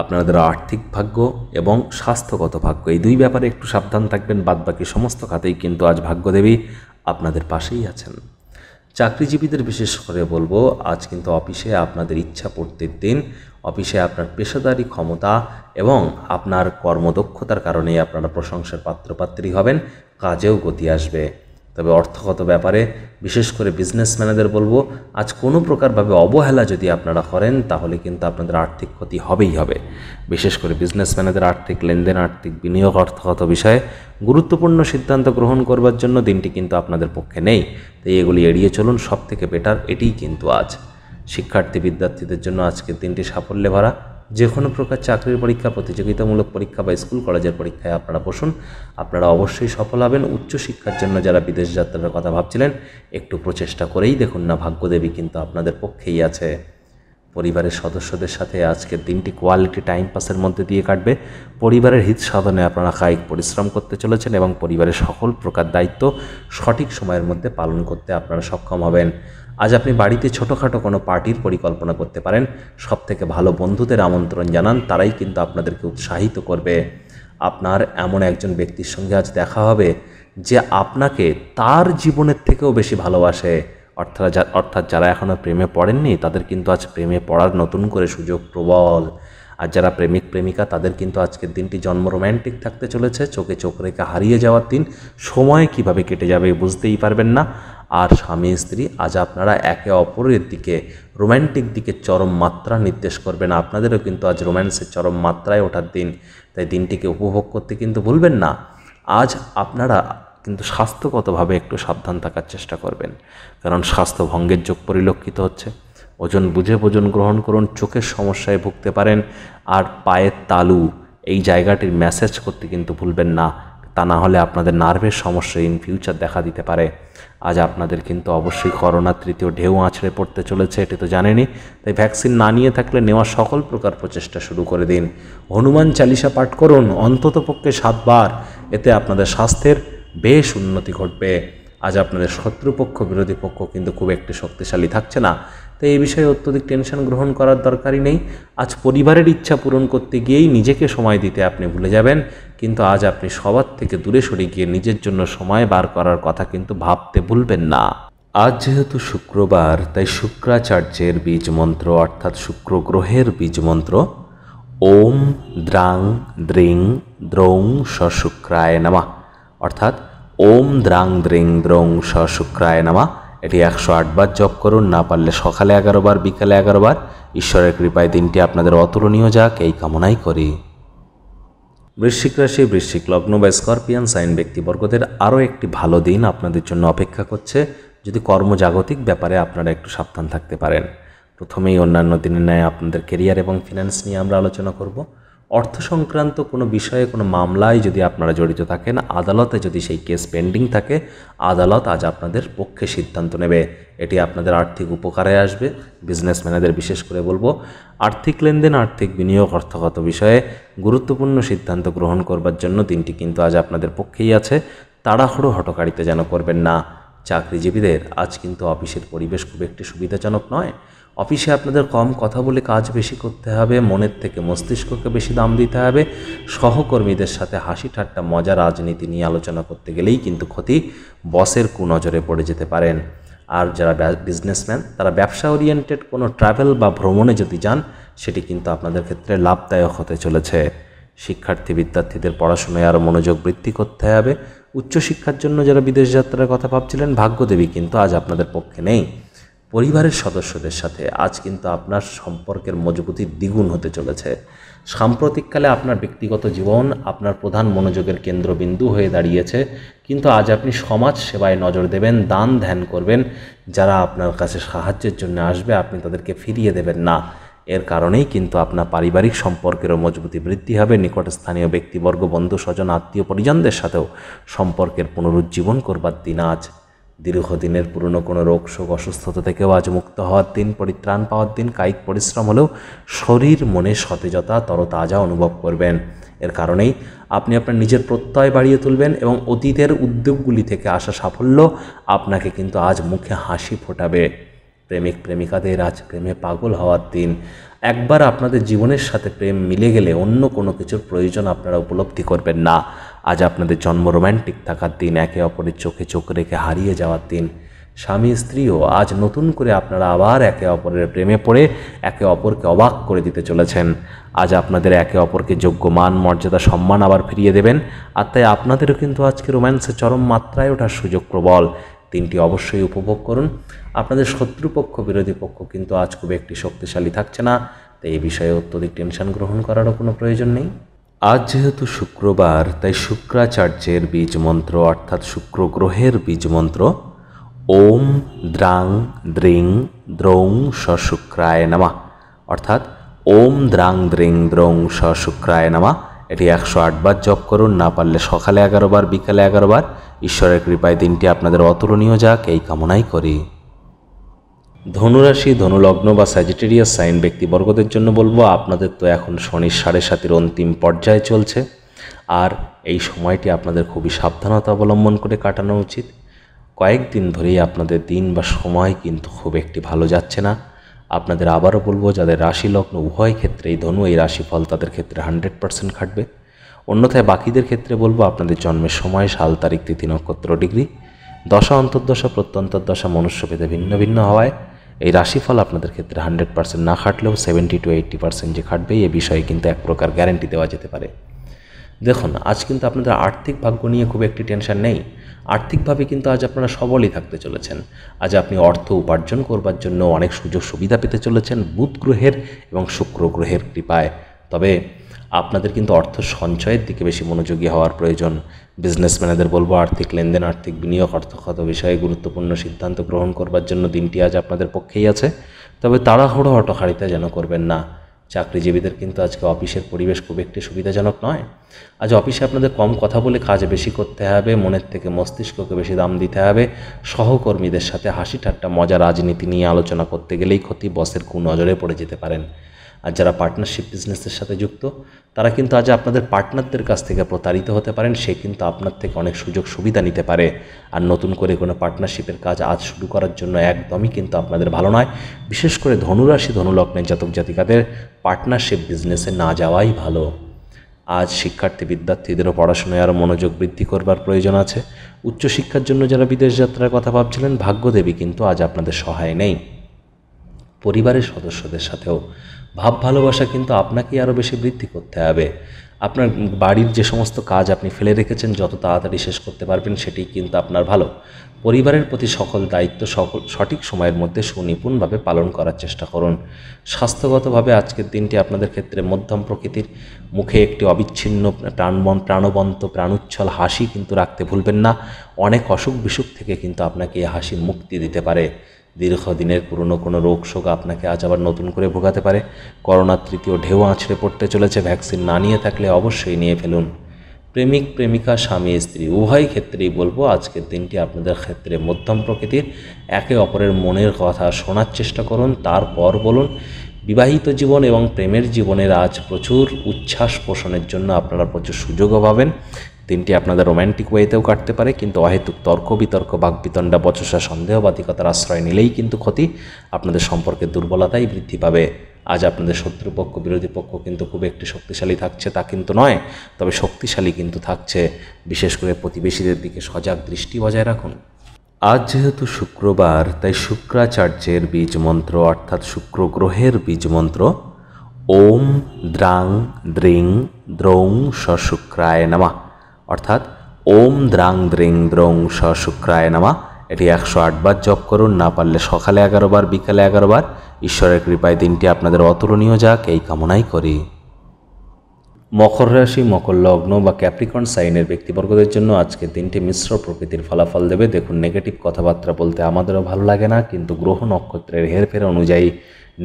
আপনাদের আর্থিক ভাগ্য এবং স্বাস্থ্যগত ভাগ্য এই দুই ব্যাপারে একটু সাবধান থাকবেন বাদবাকি সমস্ত খাতেই কিন্তু আজ ভাগ্যদেবী আপনাদের পাশেই আছেন চাকরিজীবীদের বিশেষ করে বলবো আজ কিন্তু অফিসে আপনাদের ইচ্ছা পড়তে দিন অফিসে আপনার পেশাদারি ক্ষমতা এবং আপনার কর্মদক্ষতার কারণে আপনারা প্রশংসার পাত্রপাত্রী হবেন কাজেও গতি আসবে তবে অর্থগত ব্যাপারে বিশেষ করে বিজনেসম্যানেদের বলবো আজ কোনো প্রকারভাবে অবহেলা যদি আপনারা করেন তাহলে কিন্তু আপনাদের আর্থিক ক্ষতি হবেই হবে বিশেষ করে বিজনেসম্যানেদের আর্থিক লেনদেন আর্থিক বিনিয়োগ অর্থগত বিষয়ে গুরুত্বপূর্ণ সিদ্ধান্ত গ্রহণ করবার জন্য দিনটি কিন্তু আপনাদের পক্ষে নেই তাই এগুলি এড়িয়ে চলুন সব থেকে বেটার এটিই কিন্তু আজ শিক্ষার্থী বিদ্যার্থীদের জন্য আজকের দিনটি সাফল্যে ভরা যে কোনো প্রকার চাকরির পরীক্ষা প্রতিযোগিতামূলক পরীক্ষা বা স্কুল কলেজের পরীক্ষায় আপনারা বসুন আপনারা অবশ্যই সফল হবেন উচ্চশিক্ষার জন্য যারা বিদেশ যাত্রার কথা ভাবছিলেন একটু প্রচেষ্টা করেই দেখুন না ভাগ্যদেবী কিন্তু আপনাদের পক্ষেই আছে পরিবারের সদস্যদের সাথে আজকের দিনটি কোয়ালিটি টাইম পাসের মধ্যে দিয়ে কাটবে পরিবারের হিত সাধনে আপনারা কায়িক পরিশ্রম করতে চলেছেন এবং পরিবারের সকল প্রকার দায়িত্ব সঠিক সময়ের মধ্যে পালন করতে আপনারা সক্ষম হবেন আজ আপনি বাড়িতে ছোটোখাটো কোনো পার্টির পরিকল্পনা করতে পারেন সব থেকে ভালো বন্ধুদের আমন্ত্রণ জানান তারাই কিন্তু আপনাদেরকে উৎসাহিত করবে আপনার এমন একজন ব্যক্তির সঙ্গে আজ দেখা হবে যে আপনাকে তার জীবনের থেকেও বেশি ভালোবাসে অর্থাৎ অর্থাৎ যারা এখনও প্রেমে পড়েননি তাদের কিন্তু আজ প্রেমে পড়ার নতুন করে সুযোগ প্রবল আর যারা প্রেমিক প্রেমিকা তাদের কিন্তু আজকের দিনটি জন্ম রোম্যান্টিক থাকতে চলেছে চোখে চোখ রেখে হারিয়ে যাওয়ার দিন সময় কিভাবে কেটে যাবে বুঝতেই পারবেন না আর স্বামী স্ত্রী আজ আপনারা একে অপরের দিকে রোম্যান্টিক দিকে চরম মাত্রা নির্দেশ করবেন আপনাদেরও কিন্তু আজ রোম্যান্সের চরম মাত্রায় ওঠার দিন তাই দিনটিকে উপভোগ করতে কিন্তু ভুলবেন না আজ আপনারা কিন্তু স্বাস্থ্যগতভাবে একটু সাবধান থাকার চেষ্টা করবেন কারণ স্বাস্থ্য ভঙ্গের যোগ পরিলক্ষিত হচ্ছে ওজন বুঝে ওজন গ্রহণ করুন চোখের সমস্যায় ভুগতে পারেন আর পায়ের তালু এই জায়গাটির ম্যাসেজ করতে কিন্তু ভুলবেন না তা না হলে আপনাদের নার্ভের সমস্যা ইন ফিউচার দেখা দিতে পারে আজ আপনাদের কিন্তু অবশ্যই করোনা তৃতীয় ঢেউ আছড়ে পড়তে চলেছে এটি তো জানেনি তাই ভ্যাকসিন না নিয়ে থাকলে নেওয়া সকল প্রকার প্রচেষ্টা শুরু করে দিন হনুমান চালিশা পাঠ করুন অন্ততপক্ষে সাতবার এতে আপনাদের স্বাস্থ্যের বেশ উন্নতি ঘটবে আজ আপনাদের শত্রুপক্ষ বিরোধী পক্ষ কিন্তু খুব একটি শক্তিশালী থাকছে না তো এই বিষয়ে অত্যধিক টেনশন গ্রহণ করার দরকারই নেই আজ পরিবারের ইচ্ছা পূরণ করতে গিয়েই নিজেকে সময় দিতে আপনি ভুলে যাবেন কিন্তু আজ আপনি সবার থেকে দূরে সরে গিয়ে নিজের জন্য সময় বার করার কথা কিন্তু ভাবতে ভুলবেন না আজ যেহেতু শুক্রবার তাই শুক্রাচার্যের বীজ মন্ত্র অর্থাৎ শুক্র গ্রহের বীজ মন্ত্র ওম দ্রাং দ্রিং দ্রৌং শুক্রায় নামা অর্থাৎ ওম দ্রাং দ্রিং দ্রৌং শুক্রায় নামা এটি একশো আটবার জপ করুন না পারলে সকালে এগারো বার বিকালে এগারো বার ঈশ্বরের কৃপায় দিনটি আপনাদের অতুলনীয় যাক এই কামনাই করি বৃশ্চিক রাশি বৃশ্চিক লগ্ন বা স্করপিয়ান সাইন ব্যক্তিবর্গদের আরও একটি ভালো দিন আপনাদের জন্য অপেক্ষা করছে যদি কর্মজাগতিক ব্যাপারে আপনারা একটু সাবধান থাকতে পারেন প্রথমেই অন্যান্য দিনের ন্যায় আপনাদের কেরিয়ার এবং ফিন্যান্স নিয়ে আমরা আলোচনা করব অর্থ সংক্রান্ত কোনো বিষয়ে কোনো মামলায় যদি আপনারা জড়িত থাকেন আদালতে যদি সেই কেস পেন্ডিং থাকে আদালত আজ আপনাদের পক্ষে সিদ্ধান্ত নেবে এটি আপনাদের আর্থিক উপকারে আসবে বিজনেসম্যানেদের বিশেষ করে বলবো আর্থিক লেনদেন আর্থিক বিনিয়োগ অর্থগত বিষয়ে গুরুত্বপূর্ণ সিদ্ধান্ত গ্রহণ করবার জন্য দিনটি কিন্তু আজ আপনাদের পক্ষেই আছে তাড়াহুড়ো হটকারিতে যেন করবেন না চাকরিজীবীদের আজ কিন্তু অফিসের পরিবেশ খুব একটি সুবিধাজনক নয় অফিসে আপনাদের কম কথা বলে কাজ বেশি করতে হবে মনের থেকে মস্তিষ্ককে বেশি দাম দিতে হবে সহকর্মীদের সাথে হাসি ঠাট্টা মজা রাজনীতি নিয়ে আলোচনা করতে গেলেই কিন্তু ক্ষতি বসের কুনজরে পড়ে যেতে পারেন আর যারা বিজনেসম্যান তারা ব্যবসা ওরিয়েন্টেড কোনো ট্রাভেল বা ভ্রমণে যদি যান সেটি কিন্তু আপনাদের ক্ষেত্রে লাভদায়ক হতে চলেছে শিক্ষার্থী বিদ্যার্থীদের পড়াশোনায় আরও মনোযোগ বৃদ্ধি করতে হবে উচ্চশিক্ষার জন্য যারা বিদেশ যাত্রার কথা ভাবছিলেন ভাগ্যদেবী কিন্তু আজ আপনাদের পক্ষে নেই পরিবারের সদস্যদের সাথে আজ কিন্তু আপনার সম্পর্কের মজবুতি দ্বিগুণ হতে চলেছে সাম্প্রতিককালে আপনার ব্যক্তিগত জীবন আপনার প্রধান মনোযোগের কেন্দ্রবিন্দু হয়ে দাঁড়িয়েছে কিন্তু আজ আপনি সমাজ সেবায় নজর দেবেন দান ধ্যান করবেন যারা আপনার কাছে সাহায্যের জন্য আসবে আপনি তাদেরকে ফিরিয়ে দেবেন না এর কারণেই কিন্তু আপনার পারিবারিক সম্পর্কেরও মজবুতি বৃদ্ধি হবে নিকট স্থানীয় ব্যক্তিবর্গ বন্ধু স্বজন আত্মীয় পরিজনদের সাথেও সম্পর্কের পুনরুজ্জীবন করবার দিন আজ দীর্ঘদিনের পুরনো কোনো রোগ শোক অসুস্থতা থেকেও আজ মুক্ত হওয়ার দিন পরিত্রাণ পাওয়ার দিন কায়িক পরিশ্রম হলেও শরীর মনে সতেজতা তরতাজা অনুভব করবেন এর কারণেই আপনি আপনার নিজের প্রত্যয় বাড়িয়ে তুলবেন এবং অতীতের উদ্যোগগুলি থেকে আসা সাফল্য আপনাকে কিন্তু আজ মুখে হাসি ফোটাবে প্রেমিক প্রেমিকাদের আজ প্রেমে পাগল হওয়ার দিন একবার আপনাদের জীবনের সাথে প্রেম মিলে গেলে অন্য কোনো কিছুর প্রয়োজন আপনারা উপলব্ধি করবেন না আজ আপনাদের জন্ম রোম্যান্টিক থাকার দিন একে অপরের চোখে চোখ রেখে হারিয়ে যাওয়ার দিন স্বামী স্ত্রীও আজ নতুন করে আপনারা আবার একে অপরের প্রেমে পড়ে একে অপরকে অবাক করে দিতে চলেছেন আজ আপনাদের একে অপরকে যোগ্য মান মর্যাদা সম্মান আবার ফিরিয়ে দেবেন আর তাই আপনাদেরও কিন্তু আজকে রোম্যান্সের চরম মাত্রায় ওঠার সুযোগ প্রবল দিনটি অবশ্যই উপভোগ করুন আপনাদের শত্রুপক্ষ বিরোধী পক্ষ কিন্তু আজ খুব একটি শক্তিশালী থাকছে না তাই এই বিষয়ে অত্যধিক টেনশন গ্রহণ করারও কোনো প্রয়োজন নেই আজ যেহেতু শুক্রবার তাই শুক্রাচার্যের বীজ মন্ত্র অর্থাৎ শুক্র গ্রহের বীজ মন্ত্র ওম দ্রাং দ্রিং দ্রৌং শুক্রায় নামা অর্থাৎ ওম দ্রাং দ্রিং দ্রৌং শুক্রায় নামা এটি একশো আটবার জপ করুন না পারলে সকালে এগারোবার বিকালে এগারোবার ঈশ্বরের কৃপায় দিনটি আপনাদের অতুলনীয় যাক এই কামনাই করি ধনুরাশি ধনুলগ্ন বা স্যাজিটেরিয়াস সাইন ব্যক্তিবর্গদের জন্য বলবো আপনাদের তো এখন শনির সাড়ে সাতের অন্তিম পর্যায়ে চলছে আর এই সময়টি আপনাদের খুবই সাবধানতা অবলম্বন করে কাটানো উচিত কয়েকদিন ধরেই আপনাদের দিন বা সময় কিন্তু খুব একটি ভালো যাচ্ছে না আপনাদের আবারও বলবো যাদের রাশি লগ্ন উভয় ক্ষেত্রেই ধনু এই রাশিফল তাদের ক্ষেত্রে হান্ড্রেড পার্সেন্ট খাটবে অন্যথায় বাকিদের ক্ষেত্রে বলবো আপনাদের জন্মের সময় সাল তারিখ তিথি নক্ষত্র ডিগ্রি দশা অন্তর্দশা প্রত্যন্তর্দশা মনুষ্যভেদে ভিন্ন ভিন্ন হওয়ায় এই রাশিফল আপনাদের ক্ষেত্রে হান্ড্রেড পার্সেন্ট না খাটলেও সেভেন্টি টু এইটটি পার্সেন্ট যে খাটবে এ বিষয়ে কিন্তু এক প্রকার গ্যারেন্টি দেওয়া যেতে পারে দেখুন আজ কিন্তু আপনাদের আর্থিক ভাগ্য নিয়ে খুব একটি টেনশন নেই আর্থিকভাবে কিন্তু আজ আপনারা সবলই থাকতে চলেছেন আজ আপনি অর্থ উপার্জন করবার জন্য অনেক সুযোগ সুবিধা পেতে চলেছেন বুধ গ্রহের এবং শুক্র গ্রহের কৃপায় তবে আপনাদের কিন্তু অর্থ সঞ্চয়ের দিকে বেশি মনোযোগী হওয়ার প্রয়োজন বিজনেসম্যানেদের বলবো আর্থিক লেনদেন আর্থিক বিনিয়োগ অর্থগত বিষয়ে গুরুত্বপূর্ণ সিদ্ধান্ত গ্রহণ করবার জন্য দিনটি আজ আপনাদের পক্ষেই আছে তবে তাড়াহুড়ো হটকারিতা যেন করবেন না চাকরিজীবীদের কিন্তু আজকে অফিসের পরিবেশ খুব একটি সুবিধাজনক নয় আজ অফিসে আপনাদের কম কথা বলে কাজ বেশি করতে হবে মনের থেকে মস্তিষ্ককে বেশি দাম দিতে হবে সহকর্মীদের সাথে হাসি ঠাট্টা মজা রাজনীতি নিয়ে আলোচনা করতে গেলেই ক্ষতি বসের নজরে পড়ে যেতে পারেন আর যারা পার্টনারশিপ বিজনেসের সাথে যুক্ত তারা কিন্তু আজ আপনাদের পার্টনারদের কাছ থেকে প্রতারিত হতে পারেন সে কিন্তু আপনার থেকে অনেক সুযোগ সুবিধা নিতে পারে আর নতুন করে কোনো পার্টনারশিপের কাজ আজ শুরু করার জন্য একদমই কিন্তু আপনাদের ভালো নয় বিশেষ করে ধনুরাশি ধনুলগ্নের জাতক জাতিকাদের পার্টনারশিপ বিজনেসে না যাওয়াই ভালো আজ শিক্ষার্থী বিদ্যার্থীদেরও পড়াশোনায় আরও মনোযোগ বৃদ্ধি করবার প্রয়োজন আছে উচ্চশিক্ষার জন্য যারা বিদেশ যাত্রার কথা ভাবছিলেন ভাগ্যদেবী কিন্তু আজ আপনাদের সহায় নেই পরিবারের সদস্যদের সাথেও ভাব ভালোবাসা কিন্তু আপনাকেই আরও বেশি বৃদ্ধি করতে হবে আপনার বাড়ির যে সমস্ত কাজ আপনি ফেলে রেখেছেন যত তাড়াতাড়ি শেষ করতে পারবেন সেটি কিন্তু আপনার ভালো পরিবারের প্রতি সকল দায়িত্ব সকল সঠিক সময়ের মধ্যে সুনিপুণভাবে পালন করার চেষ্টা করুন স্বাস্থ্যগতভাবে আজকের দিনটি আপনাদের ক্ষেত্রে মধ্যম প্রকৃতির মুখে একটি অবিচ্ছিন্ন প্রাণবন প্রাণবন্ত প্রাণোচ্ছল হাসি কিন্তু রাখতে ভুলবেন না অনেক অসুখ বিসুখ থেকে কিন্তু আপনাকে এই হাসি মুক্তি দিতে পারে দীর্ঘদিনের পুরনো কোনো রোগ শোক আপনাকে আজ আবার নতুন করে ভোগাতে পারে করোনার তৃতীয় ঢেউ আছড়ে পড়তে চলেছে ভ্যাকসিন না নিয়ে থাকলে অবশ্যই নিয়ে ফেলুন প্রেমিক প্রেমিকা স্বামী স্ত্রী উভয় ক্ষেত্রেই বলবো আজকের দিনটি আপনাদের ক্ষেত্রে মধ্যম প্রকৃতির একে অপরের মনের কথা শোনার চেষ্টা করুন তারপর বলুন বিবাহিত জীবন এবং প্রেমের জীবনের আজ প্রচুর উচ্ছ্বাস পোষণের জন্য আপনারা প্রচুর সুযোগও পাবেন দিনটি আপনাদের রোম্যান্টিক ওয়েতেও কাটতে পারে কিন্তু অহেতুক তর্ক বিতর্ক বাকবিতণ্ডা বচসা সন্দেহবাদিকতার আশ্রয় নিলেই কিন্তু ক্ষতি আপনাদের সম্পর্কে দুর্বলতাই বৃদ্ধি পাবে আজ আপনাদের শত্রুপক্ষ বিরোধী পক্ষ কিন্তু খুব একটি শক্তিশালী থাকছে তা কিন্তু নয় তবে শক্তিশালী কিন্তু থাকছে বিশেষ করে প্রতিবেশীদের দিকে সজাগ দৃষ্টি বজায় রাখুন আজ যেহেতু শুক্রবার তাই শুক্রাচার্যের বীজ মন্ত্র অর্থাৎ শুক্র গ্রহের বীজ মন্ত্র ওম দ্রাং দ্রিং দ্রৌং স শুক্রায় নামা অর্থাৎ ওম দ্রাং দ্রিং দ্রং স শুক্রায় নামা এটি একশো আটবার জপ করুন না পারলে সকালে এগারোবার বিকালে এগারো বার ঈশ্বরের কৃপায় দিনটি আপনাদের অতুলনীয় যাক এই কামনাই করি মকর রাশি মকর লগ্ন বা ক্যাপ্রিকন সাইনের ব্যক্তিবর্গদের জন্য আজকে দিনটি মিশ্র প্রকৃতির ফলাফল দেবে দেখুন নেগেটিভ কথাবার্তা বলতে আমাদেরও ভালো লাগে না কিন্তু গ্রহ নক্ষত্রের হেরফের অনুযায়ী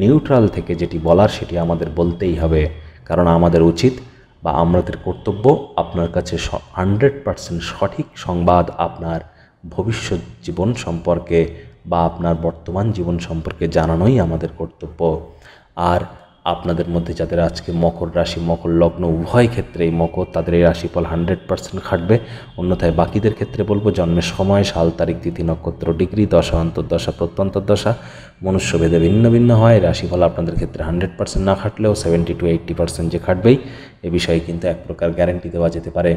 নিউট্রাল থেকে যেটি বলার সেটি আমাদের বলতেই হবে কারণ আমাদের উচিত বা আমাদের কর্তব্য আপনার কাছে হান্ড্রেড পারসেন্ট সঠিক সংবাদ আপনার ভবিষ্যৎ জীবন সম্পর্কে বা আপনার বর্তমান জীবন সম্পর্কে জানানোই আমাদের কর্তব্য আর আপনাদের মধ্যে যাদের আজকে মকর রাশি মকর লগ্ন উভয় ক্ষেত্রে এই মকর তাদের এই রাশিফল হান্ড্রেড পার্সেন্ট খাটবে অন্যথায় বাকিদের ক্ষেত্রে বলবো জন্মের সময় সাল তারিখ তিথি নক্ষত্র ডিগ্রি দশা অন্তর্দশা প্রত্যন্তর্দশা মনুষ্যভেদে ভিন্ন ভিন্ন হয় রাশিফল আপনাদের ক্ষেত্রে হান্ড্রেড পার্সেন্ট না খাটলেও সেভেন্টি টু এইটটি পার্সেন্ট যে খাটবেই এ বিষয়ে কিন্তু এক প্রকার গ্যারেন্টি দেওয়া যেতে পারে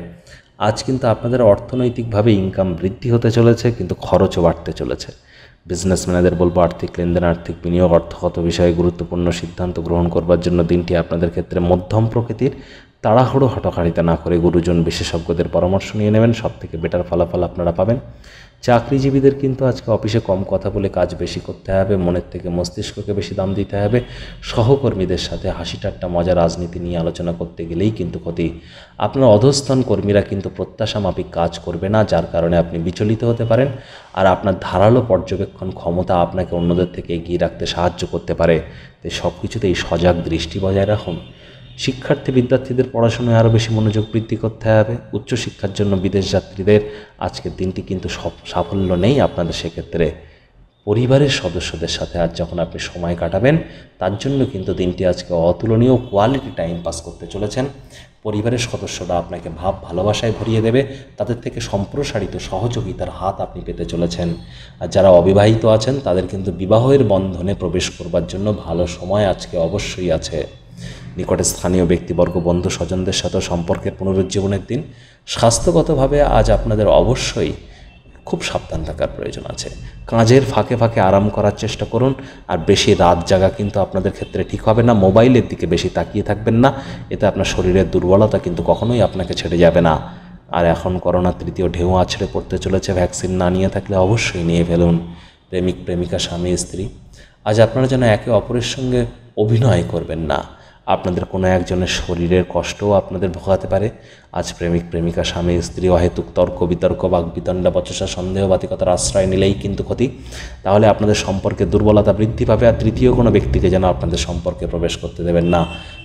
আজ কিন্তু আপনাদের অর্থনৈতিকভাবে ইনকাম বৃদ্ধি হতে চলেছে কিন্তু খরচও বাড়তে চলেছে বিজনেসম্যানদের বলবো আর্থিক লেনদেন আর্থিক বিনিয়োগ অর্থগত বিষয়ে গুরুত্বপূর্ণ সিদ্ধান্ত গ্রহণ করবার জন্য দিনটি আপনাদের ক্ষেত্রে মধ্যম প্রকৃতির তাড়াহুড়ো হটকারিতা না করে গুরুজন বিশেষজ্ঞদের পরামর্শ নিয়ে নেবেন সবথেকে বেটার ফলাফল আপনারা পাবেন চাকরিজীবীদের কিন্তু আজকে অফিসে কম কথা বলে কাজ বেশি করতে হবে মনের থেকে মস্তিষ্ককে বেশি দাম দিতে হবে সহকর্মীদের সাথে হাসি ঠাট্টা মজা রাজনীতি নিয়ে আলোচনা করতে গেলেই কিন্তু ক্ষতি আপনার অধস্থান কর্মীরা কিন্তু প্রত্যাশা মাফিক কাজ করবে না যার কারণে আপনি বিচলিত হতে পারেন আর আপনার ধারালো পর্যবেক্ষণ ক্ষমতা আপনাকে অন্যদের থেকে এগিয়ে রাখতে সাহায্য করতে পারে তাই সব কিছুতেই সজাগ দৃষ্টি বজায় রাখুন শিক্ষার্থী বিদ্যার্থীদের পড়াশোনায় আরও বেশি মনোযোগ বৃদ্ধি করতে হবে উচ্চশিক্ষার জন্য বিদেশ যাত্রীদের আজকের দিনটি কিন্তু সব সাফল্য নেই আপনাদের সেক্ষেত্রে পরিবারের সদস্যদের সাথে আজ যখন আপনি সময় কাটাবেন তার জন্য কিন্তু দিনটি আজকে অতুলনীয় কোয়ালিটি টাইম পাস করতে চলেছেন পরিবারের সদস্যরা আপনাকে ভাব ভালোবাসায় ভরিয়ে দেবে তাদের থেকে সম্প্রসারিত সহযোগিতার হাত আপনি পেতে চলেছেন আর যারা অবিবাহিত আছেন তাদের কিন্তু বিবাহের বন্ধনে প্রবেশ করবার জন্য ভালো সময় আজকে অবশ্যই আছে নিকটে স্থানীয় ব্যক্তিবর্গ বন্ধু স্বজনদের সাথে সম্পর্কের পুনরুজ্জীবনের দিন স্বাস্থ্যগতভাবে আজ আপনাদের অবশ্যই খুব সাবধান থাকার প্রয়োজন আছে কাজের ফাঁকে ফাঁকে আরাম করার চেষ্টা করুন আর বেশি রাত জাগা কিন্তু আপনাদের ক্ষেত্রে ঠিক হবে না মোবাইলের দিকে বেশি তাকিয়ে থাকবেন না এতে আপনার শরীরের দুর্বলতা কিন্তু কখনোই আপনাকে ছেড়ে যাবে না আর এখন করোনা তৃতীয় ঢেউ আছড়ে পড়তে চলেছে ভ্যাকসিন না নিয়ে থাকলে অবশ্যই নিয়ে ফেলুন প্রেমিক প্রেমিকা স্বামী স্ত্রী আজ আপনারা যেন একে অপরের সঙ্গে অভিনয় করবেন না আপনাদের কোনো একজনের শরীরের কষ্টও আপনাদের ভোগাতে পারে আজ প্রেমিক প্রেমিকা স্বামী স্ত্রী অহেতুক তর্ক বিতর্ক বিতণ্ডা বচসা সন্দেহবাতিকতার আশ্রয় নিলেই কিন্তু ক্ষতি তাহলে আপনাদের সম্পর্কে দুর্বলতা বৃদ্ধি পাবে আর তৃতীয় কোনো ব্যক্তিকে যেন আপনাদের সম্পর্কে প্রবেশ করতে দেবেন না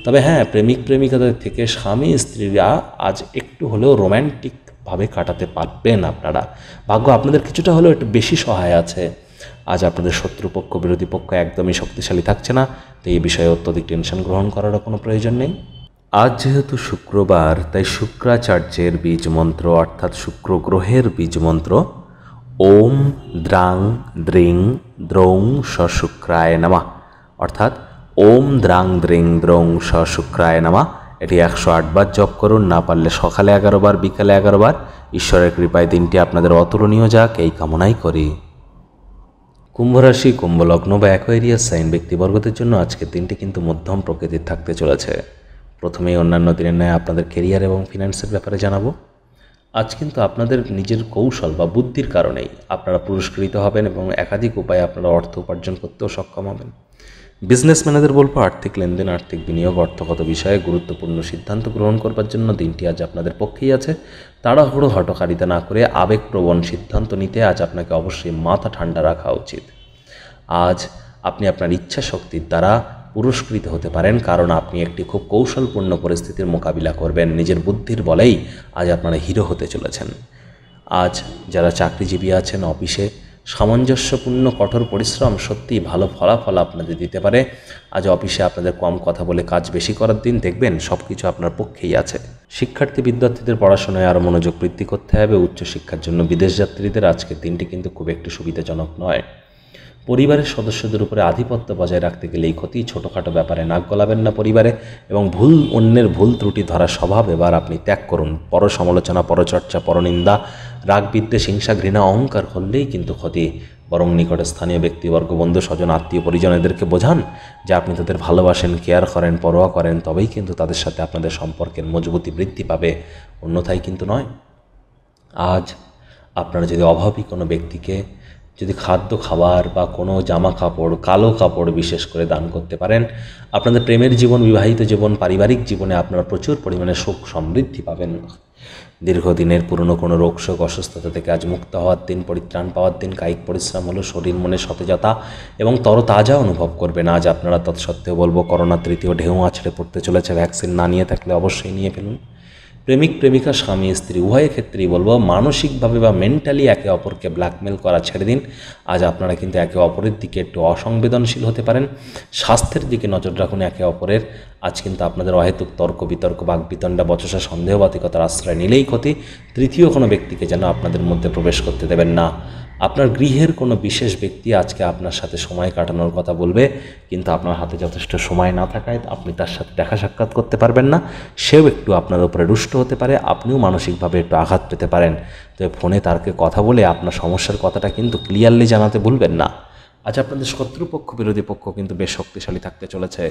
তবে হ্যাঁ প্রেমিক প্রেমিকাদের থেকে স্বামী স্ত্রীরা আজ একটু হলেও রোম্যান্টিকভাবে কাটাতে পারবেন আপনারা ভাগ্য আপনাদের কিছুটা হলেও একটু বেশি সহায় আছে আজ আপনাদের শত্রুপক্ষ বিরোধী পক্ষ একদমই শক্তিশালী থাকছে না তো এই বিষয়ে অত্যধিক টেনশন গ্রহণ করারও কোনো প্রয়োজন নেই আজ যেহেতু শুক্রবার তাই শুক্রাচার্যের বীজ মন্ত্র অর্থাৎ শুক্র গ্রহের বীজ মন্ত্র ওম দ্রাং দ্রিং দ্রৌং স শুক্রায় নামা অর্থাৎ ওম দ্রাং দ্রিং দ্রৌং স শুক্রায় নামা এটি একশো আটবার জপ করুন না পারলে সকালে এগারোবার বিকালে এগারোবার ঈশ্বরের কৃপায় দিনটি আপনাদের অতুলনীয় যাক এই কামনাই করি কুম্ভরাশি কুম্ভলগ্ন বা অ্যাকোয়ারিয়াস সাইন ব্যক্তিবর্গদের জন্য আজকে দিনটি কিন্তু মধ্যম প্রকৃতির থাকতে চলেছে প্রথমেই অন্যান্য দিনের ন্যায় আপনাদের কেরিয়ার এবং ফিন্যান্সের ব্যাপারে জানাবো আজ কিন্তু আপনাদের নিজের কৌশল বা বুদ্ধির কারণেই আপনারা পুরস্কৃত হবেন এবং একাধিক উপায়ে আপনারা অর্থ উপার্জন করতেও সক্ষম হবেন বিজনেসম্যানেদের বলবো আর্থিক লেনদেন আর্থিক বিনিয়োগ অর্থগত বিষয়ে গুরুত্বপূর্ণ সিদ্ধান্ত গ্রহণ করবার জন্য দিনটি আজ আপনাদের পক্ষেই আছে তাড়াহুড়ো হটকারিতা না করে আবেগপ্রবণ সিদ্ধান্ত নিতে আজ আপনাকে অবশ্যই মাথা ঠান্ডা রাখা উচিত আজ আপনি আপনার ইচ্ছা শক্তির দ্বারা পুরস্কৃত হতে পারেন কারণ আপনি একটি খুব কৌশলপূর্ণ পরিস্থিতির মোকাবিলা করবেন নিজের বুদ্ধির বলেই আজ আপনারা হিরো হতে চলেছেন আজ যারা চাকরিজীবী আছেন অফিসে সামঞ্জস্যপূর্ণ কঠোর পরিশ্রম সত্যিই ভালো ফলাফল আপনাদের দিতে পারে আজ অফিসে আপনাদের কম কথা বলে কাজ বেশি করার দিন দেখবেন সব কিছু আপনার পক্ষেই আছে শিক্ষার্থী বিদ্যার্থীদের পড়াশোনায় আরও মনোযোগ বৃদ্ধি করতে হবে উচ্চশিক্ষার জন্য বিদেশ যাত্রীদের আজকের দিনটি কিন্তু খুব একটি সুবিধাজনক নয় পরিবারের সদস্যদের উপরে আধিপত্য বজায় রাখতে গেলে এই ক্ষতি ছোটোখাটো ব্যাপারে নাক গলাবেন না পরিবারে এবং ভুল অন্যের ভুল ত্রুটি ধরা স্বভাব এবার আপনি ত্যাগ করুন পর সমালোচনা পরচর্চা পরনিন্দা রাগ বিদ্বেষ হিংসা ঘৃণা অহংকার হলেই কিন্তু ক্ষতি বরং নিকটে স্থানীয় ব্যক্তিবর্গ বন্ধু স্বজন আত্মীয় পরিজনেদেরকে বোঝান যে আপনি তাদের ভালোবাসেন কেয়ার করেন পরোয়া করেন তবেই কিন্তু তাদের সাথে আপনাদের সম্পর্কের মজবুতি বৃদ্ধি পাবে অন্যথায় কিন্তু নয় আজ আপনারা যদি অভাবী কোনো ব্যক্তিকে যদি খাদ্য খাবার বা কোনো জামা কাপড় কালো কাপড় বিশেষ করে দান করতে পারেন আপনাদের প্রেমের জীবন বিবাহিত জীবন পারিবারিক জীবনে আপনারা প্রচুর পরিমাণে সুখ সমৃদ্ধি পাবেন দীর্ঘদিনের পুরনো কোনো রোগশোক অসুস্থতা থেকে আজ মুক্ত হওয়ার দিন পরিত্রাণ পাওয়ার দিন কায়িক পরিশ্রম হলো শরীর মনে সতেজতা এবং তরতাজা অনুভব করবেন আজ আপনারা তৎসত্ত্বেও বলবো করোনা তৃতীয় ঢেউ আছড়ে পড়তে চলেছে ভ্যাকসিন না নিয়ে থাকলে অবশ্যই নিয়ে ফেলুন প্রেমিক প্রেমিকা স্বামী স্ত্রী উভয় ক্ষেত্রেই বলবো মানসিকভাবে বা মেন্টালি একে অপরকে ব্ল্যাকমেল করা ছেড়ে দিন আজ আপনারা কিন্তু একে অপরের দিকে একটু অসংবেদনশীল হতে পারেন স্বাস্থ্যের দিকে নজর রাখুন একে অপরের আজ কিন্তু আপনাদের অহেতুক তর্ক বিতর্ক বাগবিতণ্ডা বচসা সন্দেহবাতিকতার আশ্রয় নিলেই ক্ষতি তৃতীয় কোনো ব্যক্তিকে যেন আপনাদের মধ্যে প্রবেশ করতে দেবেন না আপনার গৃহের কোনো বিশেষ ব্যক্তি আজকে আপনার সাথে সময় কাটানোর কথা বলবে কিন্তু আপনার হাতে যথেষ্ট সময় না থাকায় আপনি তার সাথে দেখা সাক্ষাৎ করতে পারবেন না সেও একটু আপনার উপরে রুষ্ট হতে পারে আপনিও মানসিকভাবে একটু আঘাত পেতে পারেন তো ফোনে তারকে কথা বলে আপনার সমস্যার কথাটা কিন্তু ক্লিয়ারলি জানাতে ভুলবেন না আজ আপনাদের শত্রুপক্ষ বিরোধী পক্ষ কিন্তু বেশ শক্তিশালী থাকতে চলেছে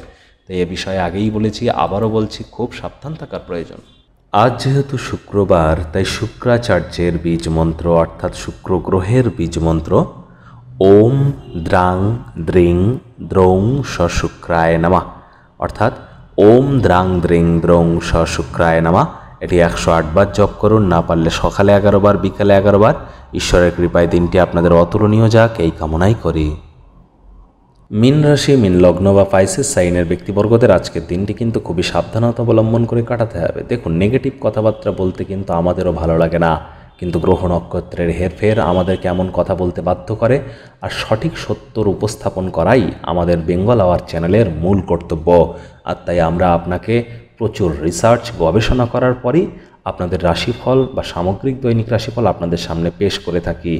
তাই এ বিষয়ে আগেই বলেছি আবারও বলছি খুব সাবধান থাকার প্রয়োজন আজ যেহেতু শুক্রবার তাই শুক্রাচার্যের বীজ মন্ত্র অর্থাৎ শুক্র গ্রহের বীজ মন্ত্র ওম দ্রাং দ্রিং দ্রৌং শুক্রায় নামা অর্থাৎ ওম দ্রাং দ্রিং দ্রৌং শুক্রায় নামা এটি একশো আটবার জপ করুন না পারলে সকালে এগারো বার বিকালে এগারো বার ঈশ্বরের কৃপায় দিনটি আপনাদের অতুলনীয় যাক এই কামনাই করি মিন রাশি মিন লগ্ন বা পাইসেস সাইনের ব্যক্তিবর্গদের আজকের দিনটি কিন্তু খুবই সাবধানতা অবলম্বন করে কাটাতে হবে দেখুন নেগেটিভ কথাবার্তা বলতে কিন্তু আমাদেরও ভালো লাগে না কিন্তু গ্রহ নক্ষত্রের হেরফের আমাদের কেমন কথা বলতে বাধ্য করে আর সঠিক সত্যর উপস্থাপন করাই আমাদের বেঙ্গল আওয়ার চ্যানেলের মূল কর্তব্য আর তাই আমরা আপনাকে প্রচুর রিসার্চ গবেষণা করার পরই আপনাদের রাশিফল বা সামগ্রিক দৈনিক রাশিফল আপনাদের সামনে পেশ করে থাকি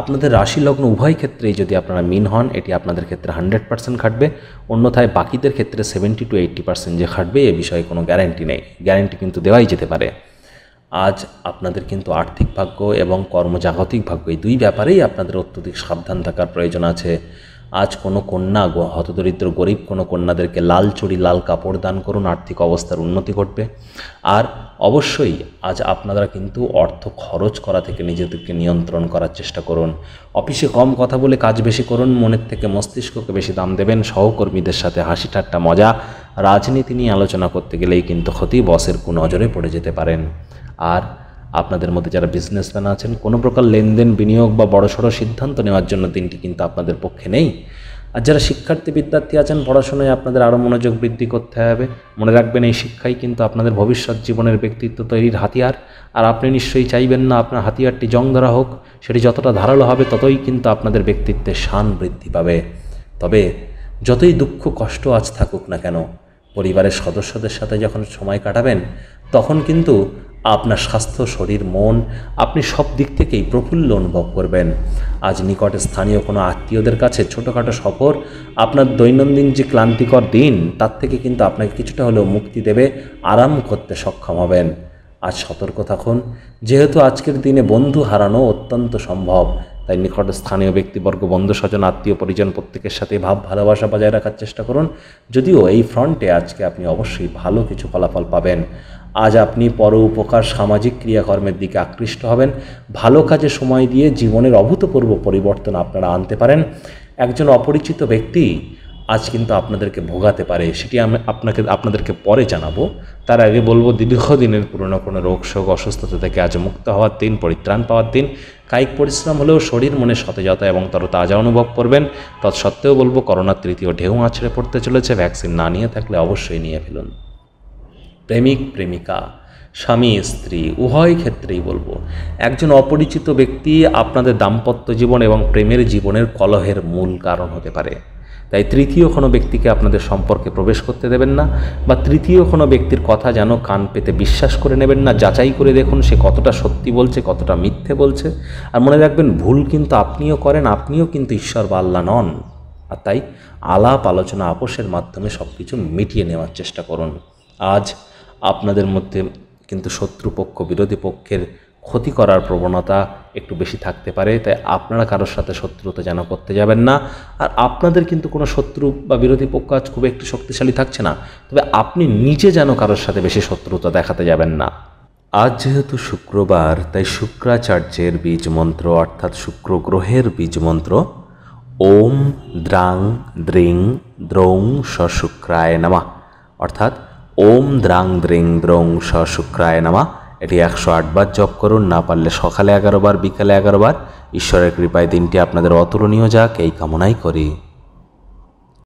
আপনাদের রাশি লগ্ন উভয় ক্ষেত্রেই যদি আপনারা মিন হন এটি আপনাদের ক্ষেত্রে হান্ড্রেড পার্সেন্ট খাটবে অন্যথায় বাকিদের ক্ষেত্রে সেভেন্টি টু এইট্টি পার্সেন্ট যে খাটবে এ বিষয়ে কোনো গ্যারান্টি নেই গ্যারান্টি কিন্তু দেওয়াই যেতে পারে আজ আপনাদের কিন্তু আর্থিক ভাগ্য এবং কর্মজাগতিক ভাগ্য এই দুই ব্যাপারেই আপনাদের অত্যধিক সাবধান থাকার প্রয়োজন আছে আজ কোনো কন্যা হতদরিদ্র গরিব কোনো কন্যাদেরকে লাল চুড়ি লাল কাপড় দান করুন আর্থিক অবস্থার উন্নতি ঘটবে আর অবশ্যই আজ আপনারা কিন্তু অর্থ খরচ করা থেকে নিজেদেরকে নিয়ন্ত্রণ করার চেষ্টা করুন অফিসে কম কথা বলে কাজ বেশি করুন মনের থেকে মস্তিষ্ককে বেশি দাম দেবেন সহকর্মীদের সাথে হাসি ঠাট্টা মজা রাজনীতি নিয়ে আলোচনা করতে গেলেই কিন্তু ক্ষতি বসের নজরে পড়ে যেতে পারেন আর আপনাদের মধ্যে যারা বিজনেসম্যান আছেন কোনো প্রকার লেনদেন বিনিয়োগ বা সড়ো সিদ্ধান্ত নেওয়ার জন্য দিনটি কিন্তু আপনাদের পক্ষে নেই আর যারা শিক্ষার্থী বিদ্যার্থী আছেন পড়াশোনায় আপনাদের আরও মনোযোগ বৃদ্ধি করতে হবে মনে রাখবেন এই শিক্ষাই কিন্তু আপনাদের ভবিষ্যৎ জীবনের ব্যক্তিত্ব তৈরির হাতিয়ার আর আপনি নিশ্চয়ই চাইবেন না আপনার হাতিয়ারটি জং ধরা হোক সেটি যতটা ধারালো হবে ততই কিন্তু আপনাদের ব্যক্তিত্বের শান বৃদ্ধি পাবে তবে যতই দুঃখ কষ্ট আজ থাকুক না কেন পরিবারের সদস্যদের সাথে যখন সময় কাটাবেন তখন কিন্তু আপনার স্বাস্থ্য শরীর মন আপনি সব দিক থেকেই প্রফুল্ল অনুভব করবেন আজ নিকটে স্থানীয় কোনো আত্মীয়দের কাছে ছোটোখাটো সফর আপনার দৈনন্দিন যে ক্লান্তিকর দিন তার থেকে কিন্তু আপনাকে কিছুটা হলেও মুক্তি দেবে আরাম করতে সক্ষম হবেন আজ সতর্ক থাকুন যেহেতু আজকের দিনে বন্ধু হারানো অত্যন্ত সম্ভব তাই নিকট স্থানীয় ব্যক্তিবর্গ বন্ধু স্বজন আত্মীয় পরিজন প্রত্যেকের সাথে ভাব ভালোবাসা বজায় রাখার চেষ্টা করুন যদিও এই ফ্রন্টে আজকে আপনি অবশ্যই ভালো কিছু ফলাফল পাবেন আজ আপনি পর উপকার সামাজিক ক্রিয়াকর্মের দিকে আকৃষ্ট হবেন ভালো কাজে সময় দিয়ে জীবনের অভূতপূর্ব পরিবর্তন আপনারা আনতে পারেন একজন অপরিচিত ব্যক্তি আজ কিন্তু আপনাদেরকে ভোগাতে পারে সেটি আমি আপনাকে আপনাদেরকে পরে জানাবো তার আগে বলবো দীর্ঘদিনের পুরনো কোনো রোগশোক অসুস্থতা থেকে আজ মুক্ত হওয়ার দিন পরিত্রাণ পাওয়ার দিন কায়িক পরিশ্রম হলেও শরীর মনে সতেজতা এবং তরতাজা অনুভব করবেন তৎসত্ত্বেও বলবো করোনার তৃতীয় ঢেউ আছড়ে পড়তে চলেছে ভ্যাকসিন না নিয়ে থাকলে অবশ্যই নিয়ে ফেলুন প্রেমিক প্রেমিকা স্বামী স্ত্রী উভয় ক্ষেত্রেই বলবো একজন অপরিচিত ব্যক্তি আপনাদের দাম্পত্য জীবন এবং প্রেমের জীবনের কলহের মূল কারণ হতে পারে তাই তৃতীয় কোনো ব্যক্তিকে আপনাদের সম্পর্কে প্রবেশ করতে দেবেন না বা তৃতীয় কোনো ব্যক্তির কথা যেন কান পেতে বিশ্বাস করে নেবেন না যাচাই করে দেখুন সে কতটা সত্যি বলছে কতটা মিথ্যে বলছে আর মনে রাখবেন ভুল কিন্তু আপনিও করেন আপনিও কিন্তু ঈশ্বর বা আল্লাহ নন আর তাই আলাপ আলোচনা আপোষের মাধ্যমে সব কিছু মিটিয়ে নেওয়ার চেষ্টা করুন আজ আপনাদের মধ্যে কিন্তু শত্রুপক্ষ বিরোধী পক্ষের ক্ষতি করার প্রবণতা একটু বেশি থাকতে পারে তাই আপনারা কারোর সাথে শত্রুতা যেন করতে যাবেন না আর আপনাদের কিন্তু কোনো শত্রু বা বিরোধী পক্ষ আজ খুব একটু শক্তিশালী থাকছে না তবে আপনি নিজে যেন কারোর সাথে বেশি শত্রুতা দেখাতে যাবেন না আজ যেহেতু শুক্রবার তাই শুক্রাচার্যের বীজ মন্ত্র অর্থাৎ শুক্র গ্রহের বীজ মন্ত্র ওম দ্রাং দ্রিং দ্রৌং স শুক্রায় নামা অর্থাৎ ওম দ্রাং দ্রিং দ্রং সশুক্রায় শুক্রায় নামা এটি একশো আটবার জপ করুন না পারলে সকালে এগারো বার বিকালে এগারো বার ঈশ্বরের কৃপায় দিনটি আপনাদের অতুলনীয় যাক এই কামনাই করি